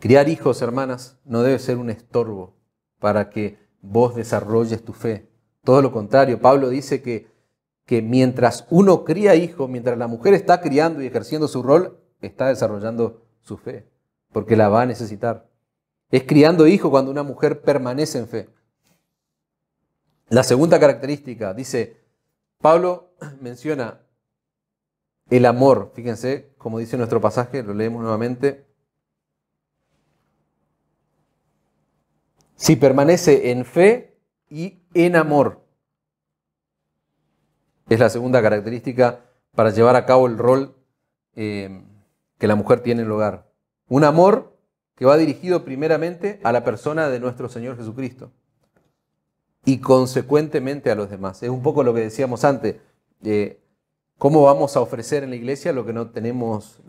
Criar hijos, hermanas, no debe ser un estorbo para que vos desarrolles tu fe. Todo lo contrario, Pablo dice que, que mientras uno cría hijos, mientras la mujer está criando y ejerciendo su rol, está desarrollando su fe, porque la va a necesitar. Es criando hijos cuando una mujer permanece en fe. La segunda característica dice, Pablo menciona el amor, fíjense, como dice nuestro pasaje, lo leemos nuevamente. Si permanece en fe y en amor. Es la segunda característica para llevar a cabo el rol em, que la mujer tiene en el hogar. Un amor que va dirigido primeramente a la persona de nuestro Señor Jesucristo y consecuentemente a los demás. Es un poco lo que decíamos antes. Eh, ¿Cómo vamos a ofrecer en la iglesia lo que no tenemos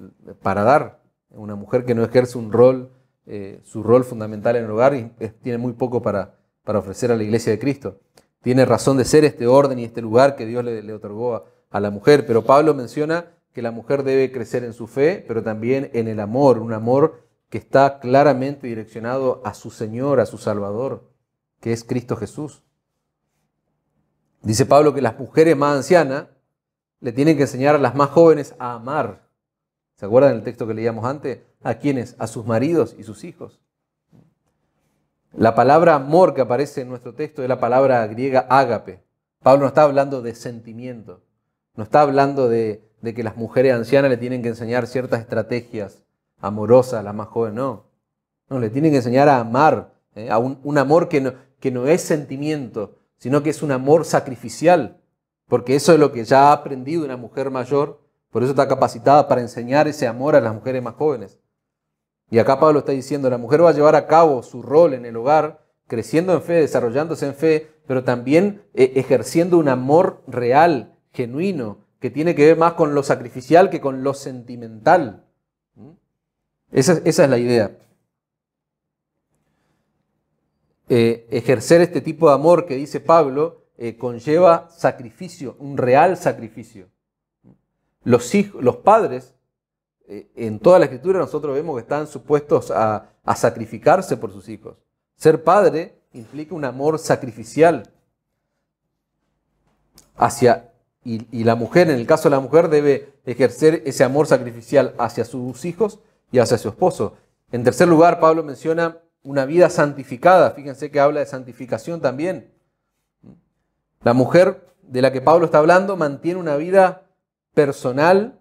para dar? Una mujer que no ejerce un rol, eh, su rol fundamental en el hogar, y tiene muy poco para, para ofrecer a la iglesia de Cristo. Tiene razón de ser este orden y este lugar que Dios le, otorgó a la mujer, pero Pablo menciona que la mujer debe crecer en su fe, pero también en el amor, un amor que está claramente direccionado a su Señor, a su Salvador, que es Cristo Jesús. Dice Pablo que las mujeres más ancianas le tienen que enseñar a las más jóvenes a amar. ¿Se acuerdan del texto que leíamos antes? ¿A quiénes? A sus maridos y sus hijos. La palabra amor que aparece en nuestro texto es la palabra griega ágape. Pablo no está hablando de sentimiento, no está hablando de, que las mujeres ancianas le tienen que enseñar ciertas estrategias amorosas a las más jóvenes, no. No, le tienen que enseñar a amar, ¿eh? a un, amor que no, que no es sentimiento, sino que es un amor sacrificial, porque eso es lo que ya ha aprendido una mujer mayor, por eso está capacitada para enseñar ese amor a las mujeres más jóvenes. Y acá Pablo está diciendo, la mujer va a llevar a cabo su rol en el hogar, creciendo en fe, desarrollándose en fe, pero también eh, ejerciendo un amor real, genuino, que tiene que ver más con lo sacrificial que con lo sentimental. ¿Mm? Esa, es la idea. Eh, ejercer este tipo de amor que dice Pablo eh, conlleva sacrificio, un real sacrificio. Los, hijos, los padres, eh, en toda la escritura nosotros vemos que están supuestos a, sacrificarse por sus hijos. Ser padre implica un amor sacrificial hacia, y, la mujer, en el caso de la mujer, debe ejercer ese amor sacrificial hacia sus hijos y hacia su esposo. En tercer lugar, Pablo menciona una vida santificada. Fíjense que habla de santificación también. La mujer de la que Pablo está hablando mantiene una vida personal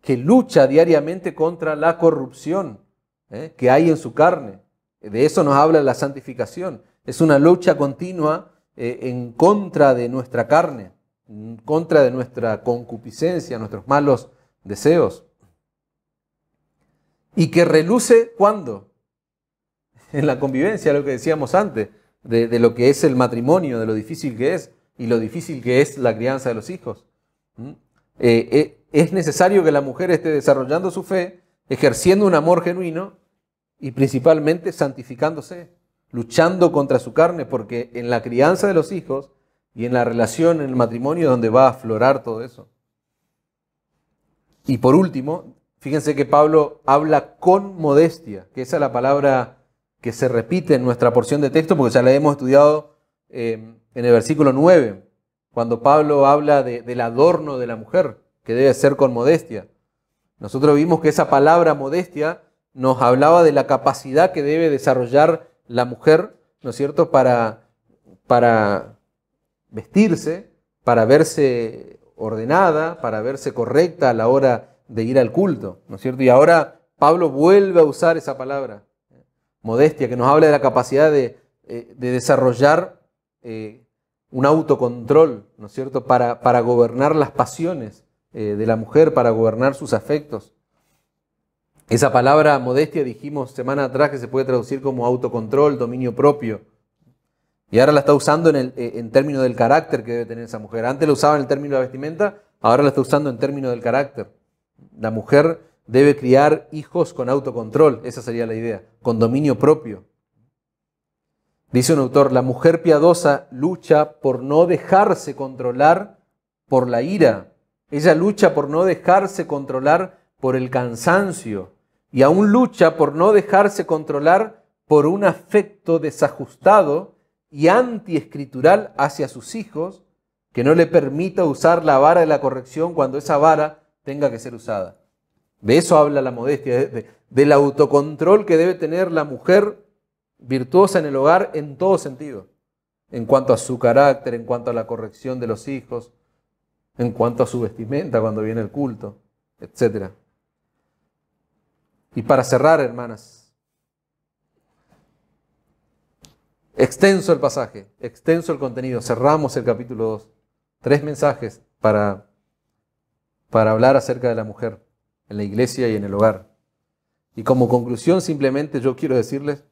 que lucha diariamente contra la corrupción ¿eh? que hay en su carne. De eso nos habla la santificación. Es una lucha continua eh, en contra de nuestra carne, en contra de nuestra concupiscencia, nuestros malos deseos. Y que reluce cuando? en la convivencia, lo que decíamos antes, de, lo que es el matrimonio, de lo difícil que es y lo difícil que es la crianza de los hijos. ¿Mm? Eh, eh, es necesario que la mujer esté desarrollando su fe, ejerciendo un amor genuino y principalmente santificándose, luchando contra su carne, porque en la crianza de los hijos y en la relación, en el matrimonio, donde va a aflorar todo eso. Y por último, fíjense que Pablo habla con modestia, que esa es la palabra que se repite en nuestra porción de texto, porque ya la hemos estudiado eh, en el versículo 9, cuando Pablo habla del adorno de la mujer, que debe ser con modestia. Nosotros vimos que esa palabra modestia nos hablaba de la capacidad que debe desarrollar la mujer, ¿no es cierto?, para, para vestirse, para verse ordenada, para verse correcta a la hora de ir al culto, ¿no es cierto? Y ahora Pablo vuelve a usar esa palabra, modestia, que nos habla de la capacidad de, eh, desarrollar eh, un autocontrol, ¿no es cierto?, para, gobernar las pasiones eh, de la mujer, para gobernar sus afectos. Esa palabra modestia dijimos semana atrás que se puede traducir como autocontrol, dominio propio. Y ahora la está usando en, en términos del carácter que debe tener esa mujer. Antes la usaba en el término de la vestimenta, ahora la está usando en términos del carácter. La mujer debe criar hijos con autocontrol, esa sería la idea, con dominio propio. Dice un autor, la mujer piadosa lucha por no dejarse controlar por la ira, ella lucha por no dejarse controlar por el cansancio y aún lucha por no dejarse controlar por un afecto desajustado y anti-escritural hacia sus hijos que no le permita usar la vara de la corrección cuando esa vara tenga que ser usada. De eso habla la modestia, del autocontrol que debe tener la mujer virtuosa en el hogar en todo sentido. En cuanto a su carácter, en cuanto a la corrección de los hijos, en cuanto a su vestimenta cuando viene el culto, etc. Y para cerrar, hermanas, extenso el pasaje, extenso el contenido, cerramos el capítulo 2. Tres mensajes para, para hablar acerca de la mujer en la iglesia y en el hogar. Y como conclusión simplemente yo quiero decirles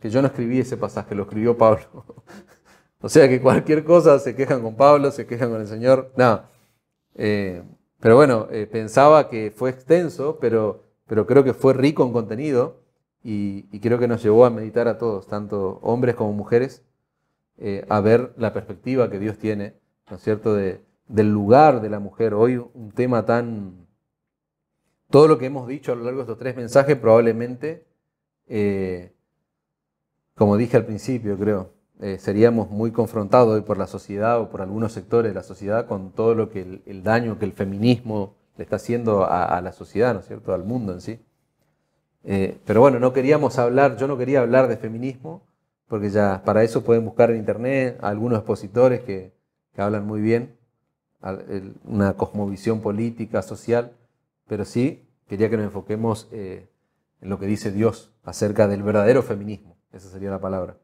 que yo no escribí ese pasaje, lo escribió Pablo. o sea que cualquier cosa se quejan con Pablo, se quejan con el Señor, nada. Eh, pero bueno, eh, pensaba que fue extenso, pero, pero creo que fue rico en contenido y, creo que nos llevó a meditar a todos, tanto hombres como mujeres, eh, a ver la perspectiva que Dios tiene, ¿no es cierto?, de, del lugar de la mujer. Hoy un tema tan todo lo que hemos dicho a lo largo de estos tres mensajes probablemente, eh, como dije al principio, creo, eh, seríamos muy confrontados hoy por la sociedad o por algunos sectores de la sociedad con todo lo que el, daño que el feminismo le está haciendo a, la sociedad, ¿no es cierto?, al mundo en sí. Eh, pero bueno, no queríamos hablar, yo no quería hablar de feminismo, porque ya para eso pueden buscar en internet algunos expositores que hablan muy bien, una cosmovisión política, social pero sí quería que nos enfoquemos eh, en lo que dice Dios acerca del verdadero feminismo. Esa sería la palabra.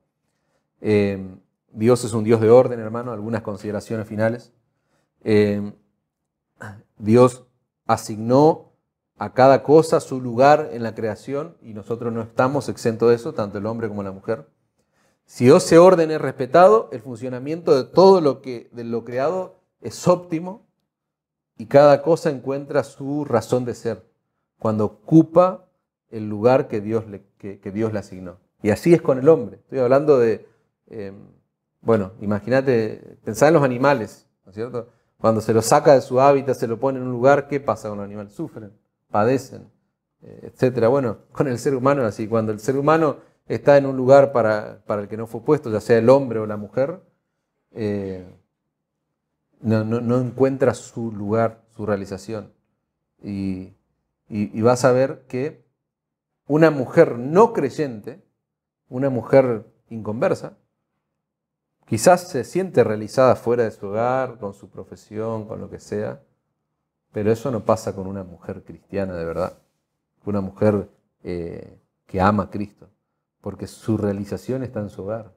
Eh, Dios es un Dios de orden, hermano, algunas consideraciones finales. Eh, Dios asignó a cada cosa su lugar en la creación y nosotros no estamos exentos de eso, tanto el hombre como la mujer. Si ese orden es respetado, el funcionamiento de todo lo que de lo creado es óptimo y cada cosa encuentra su razón de ser cuando ocupa el lugar que Dios le, Dios le asignó. Y así es con el hombre. Estoy hablando de, em, bueno, imagínate, pensar en los animales, ¿no es cierto? Cuando se los saca de su hábitat, se lo pone en un lugar, ¿qué pasa con los animales? Sufren, padecen, eh, etcétera. Bueno, con el ser humano así. Cuando el ser humano está en un lugar para, el que no fue puesto, ya sea el hombre o la mujer, eh, no, encuentra su lugar, su realización. Y, vas a ver que una mujer no creyente, una mujer inconversa, quizás se siente realizada fuera de su hogar, con su profesión, con lo que sea, pero eso no pasa con una mujer cristiana de verdad, una mujer eh, que ama a Cristo, porque su realización está en su hogar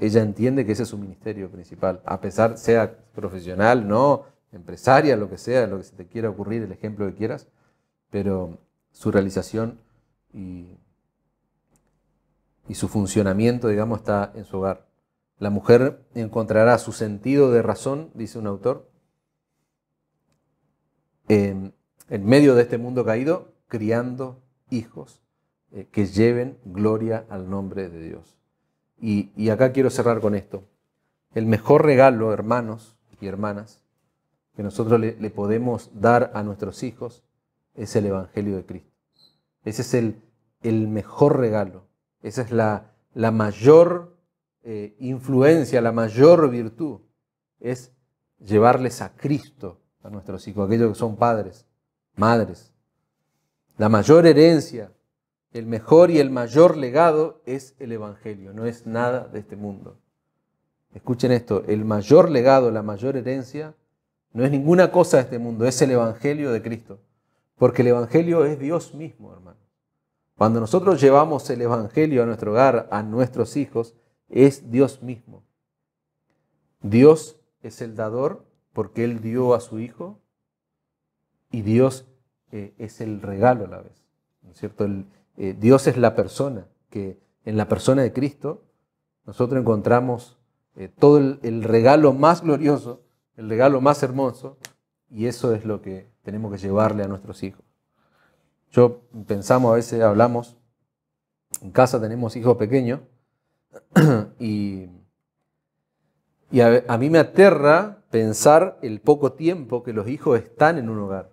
ella entiende que ese es su ministerio principal, a pesar sea profesional, no, empresaria, lo que sea, lo que se te quiera ocurrir, el ejemplo que quieras, pero su realización y, su funcionamiento, digamos, está en su hogar. La mujer encontrará su sentido de razón, dice un autor, en, medio de este mundo caído, criando hijos eh, que lleven gloria al nombre de Dios. Y, acá quiero cerrar con esto. El mejor regalo, hermanos y hermanas, que nosotros le, podemos dar a nuestros hijos es el Evangelio de Cristo. Ese es el, mejor regalo. Esa es la, mayor eh, influencia, la mayor virtud. Es llevarles a Cristo a nuestros hijos, aquellos que son padres, madres. La mayor herencia el mejor y el mayor legado es el Evangelio, no es nada de este mundo. Escuchen esto, el mayor legado, la mayor herencia, no es ninguna cosa de este mundo, es el Evangelio de Cristo. Porque el Evangelio es Dios mismo, hermano. Cuando nosotros llevamos el Evangelio a nuestro hogar, a nuestros hijos, es Dios mismo. Dios es el dador porque Él dio a su Hijo y Dios eh, es el regalo a la vez. ¿No es cierto? Eh, Dios es la persona, que en la persona de Cristo nosotros encontramos eh, todo el, regalo más glorioso, el regalo más hermoso, y eso es lo que tenemos que llevarle a nuestros hijos. Yo pensamos, a veces hablamos, en casa tenemos hijos pequeños, y, a, mí me aterra pensar el poco tiempo que los hijos están en un hogar.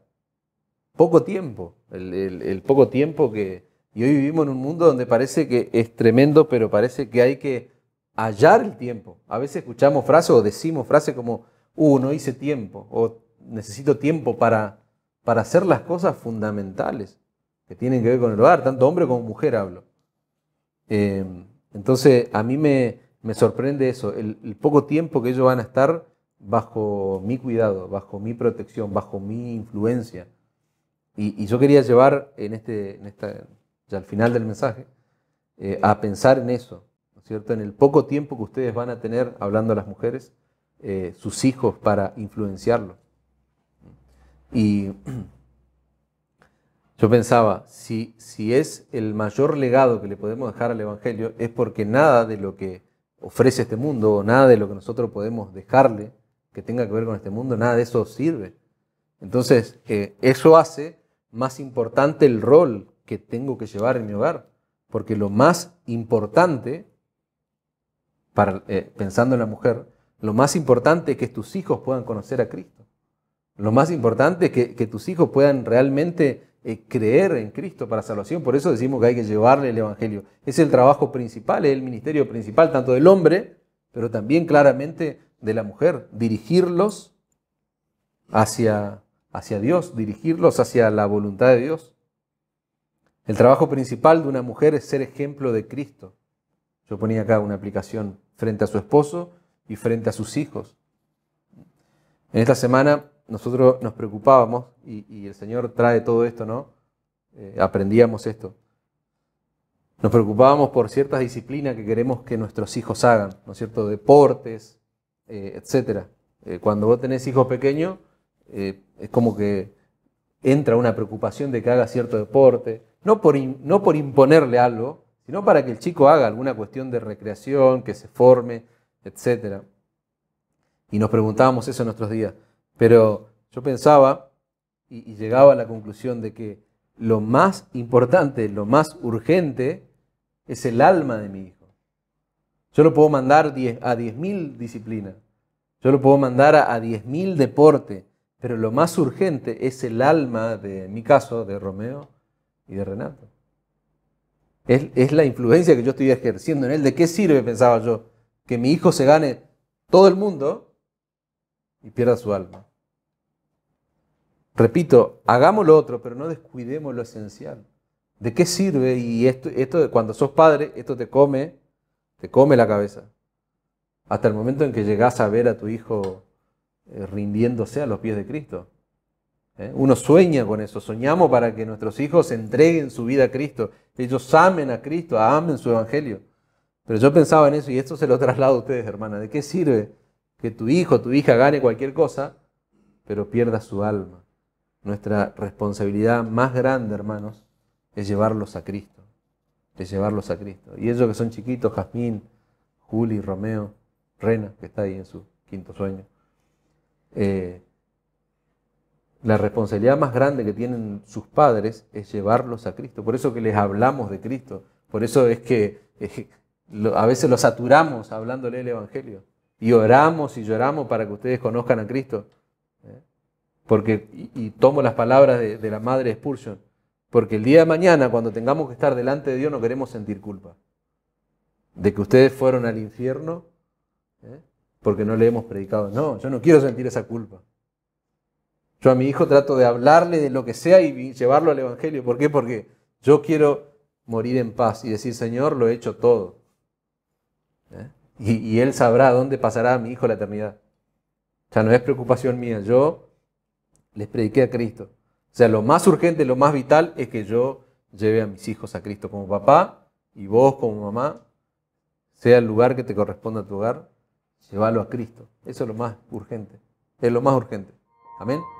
Poco tiempo, el poco tiempo que, y hoy vivimos en un mundo donde parece que es tremendo, pero parece que hay que hallar el tiempo. A veces escuchamos frases o decimos frases como, uh, no hice tiempo, o necesito tiempo para, para hacer las cosas fundamentales que tienen que ver con el hogar, tanto hombre como mujer hablo. Eh, entonces, a mí me, sorprende eso, el, poco tiempo que ellos van a estar bajo mi cuidado, bajo mi protección, bajo mi influencia. Y, yo quería llevar en, este, en esta ya al final del mensaje, eh, a pensar en eso, ¿no es cierto? En el poco tiempo que ustedes van a tener hablando a las mujeres, eh, sus hijos para influenciarlo. Y yo pensaba, si, si es el mayor legado que le podemos dejar al Evangelio, es porque nada de lo que ofrece este mundo, o nada de lo que nosotros podemos dejarle que tenga que ver con este mundo, nada de eso sirve. Entonces, eh, eso hace más importante el rol que tengo que llevar en mi hogar. Porque lo más importante, eh, pensando en la mujer, lo más importante es que tus hijos puedan conocer a Cristo. Lo más importante es que, tus hijos puedan realmente eh, creer en Cristo para salvación. Por eso decimos que hay que llevarle el Evangelio. Es el trabajo principal, es el ministerio principal, tanto del hombre, pero también claramente de la mujer. Dirigirlos hacia, hacia Dios, dirigirlos hacia la voluntad de Dios. El trabajo principal de una mujer es ser ejemplo de Cristo. Yo ponía acá una aplicación frente a su esposo y frente a sus hijos. En esta semana nosotros nos preocupábamos y, el Señor trae todo esto, ¿no? Eh, aprendíamos esto. Nos preocupábamos por ciertas disciplinas que queremos que nuestros hijos hagan, ¿no es cierto? Deportes, eh, etc. Eh, cuando vos tenés hijos pequeños, es como que entra una preocupación de que haga cierto deporte, no por, imponerle algo, sino para que el chico haga alguna cuestión de recreación, que se forme, etc. Y nos preguntábamos eso en nuestros días. Pero yo pensaba y, llegaba a la conclusión de que lo más importante, lo más urgente, es el alma de mi hijo. Yo lo puedo mandar diez, a 10.000 disciplinas, yo lo puedo mandar a, a 10.000 deportes, pero lo más urgente es el alma de, mi caso, de Romeo, y de Renato. Es, la influencia que yo estoy ejerciendo en él. ¿De qué sirve, pensaba yo, que mi hijo se gane todo el mundo y pierda su alma? Repito, hagamos lo otro, pero no descuidemos lo esencial. ¿De qué sirve? Y esto, esto cuando sos padre, esto te come, te come la cabeza. Hasta el momento en que llegás a ver a tu hijo eh, rindiéndose a los pies de Cristo. ¿Eh? Uno sueña con eso, soñamos para que nuestros hijos entreguen su vida a Cristo, ellos amen a Cristo, amen su Evangelio. Pero yo pensaba en eso y esto se lo traslado a ustedes, hermana. ¿De qué sirve que tu hijo, tu hija gane cualquier cosa, pero pierda su alma? Nuestra responsabilidad más grande, hermanos, es llevarlos a Cristo. Es llevarlos a Cristo. Y ellos que son chiquitos, Jazmín, Juli, Romeo, Rena, que está ahí en su quinto sueño. Eh, la responsabilidad más grande que tienen sus padres es llevarlos a Cristo. Por eso que les hablamos de Cristo. Por eso es que eh, a veces los saturamos hablándole el Evangelio. Y oramos y lloramos para que ustedes conozcan a Cristo. ¿Eh? Porque, y, tomo las palabras de, la madre expulsión, Porque el día de mañana, cuando tengamos que estar delante de Dios, no queremos sentir culpa. De que ustedes fueron al infierno ¿eh? porque no le hemos predicado. No, yo no quiero sentir esa culpa. Yo a mi hijo trato de hablarle de lo que sea y llevarlo al Evangelio. ¿Por qué? Porque yo quiero morir en paz y decir, Señor, lo he hecho todo. ¿Eh? Y, y, Él sabrá dónde pasará a mi hijo la eternidad. O sea, no es preocupación mía. Yo les prediqué a Cristo. O sea, lo más urgente, lo más vital es que yo lleve a mis hijos a Cristo como papá y vos como mamá, sea el lugar que te corresponda a tu hogar, llévalo a Cristo. Eso es lo más urgente. Es lo más urgente. Amén.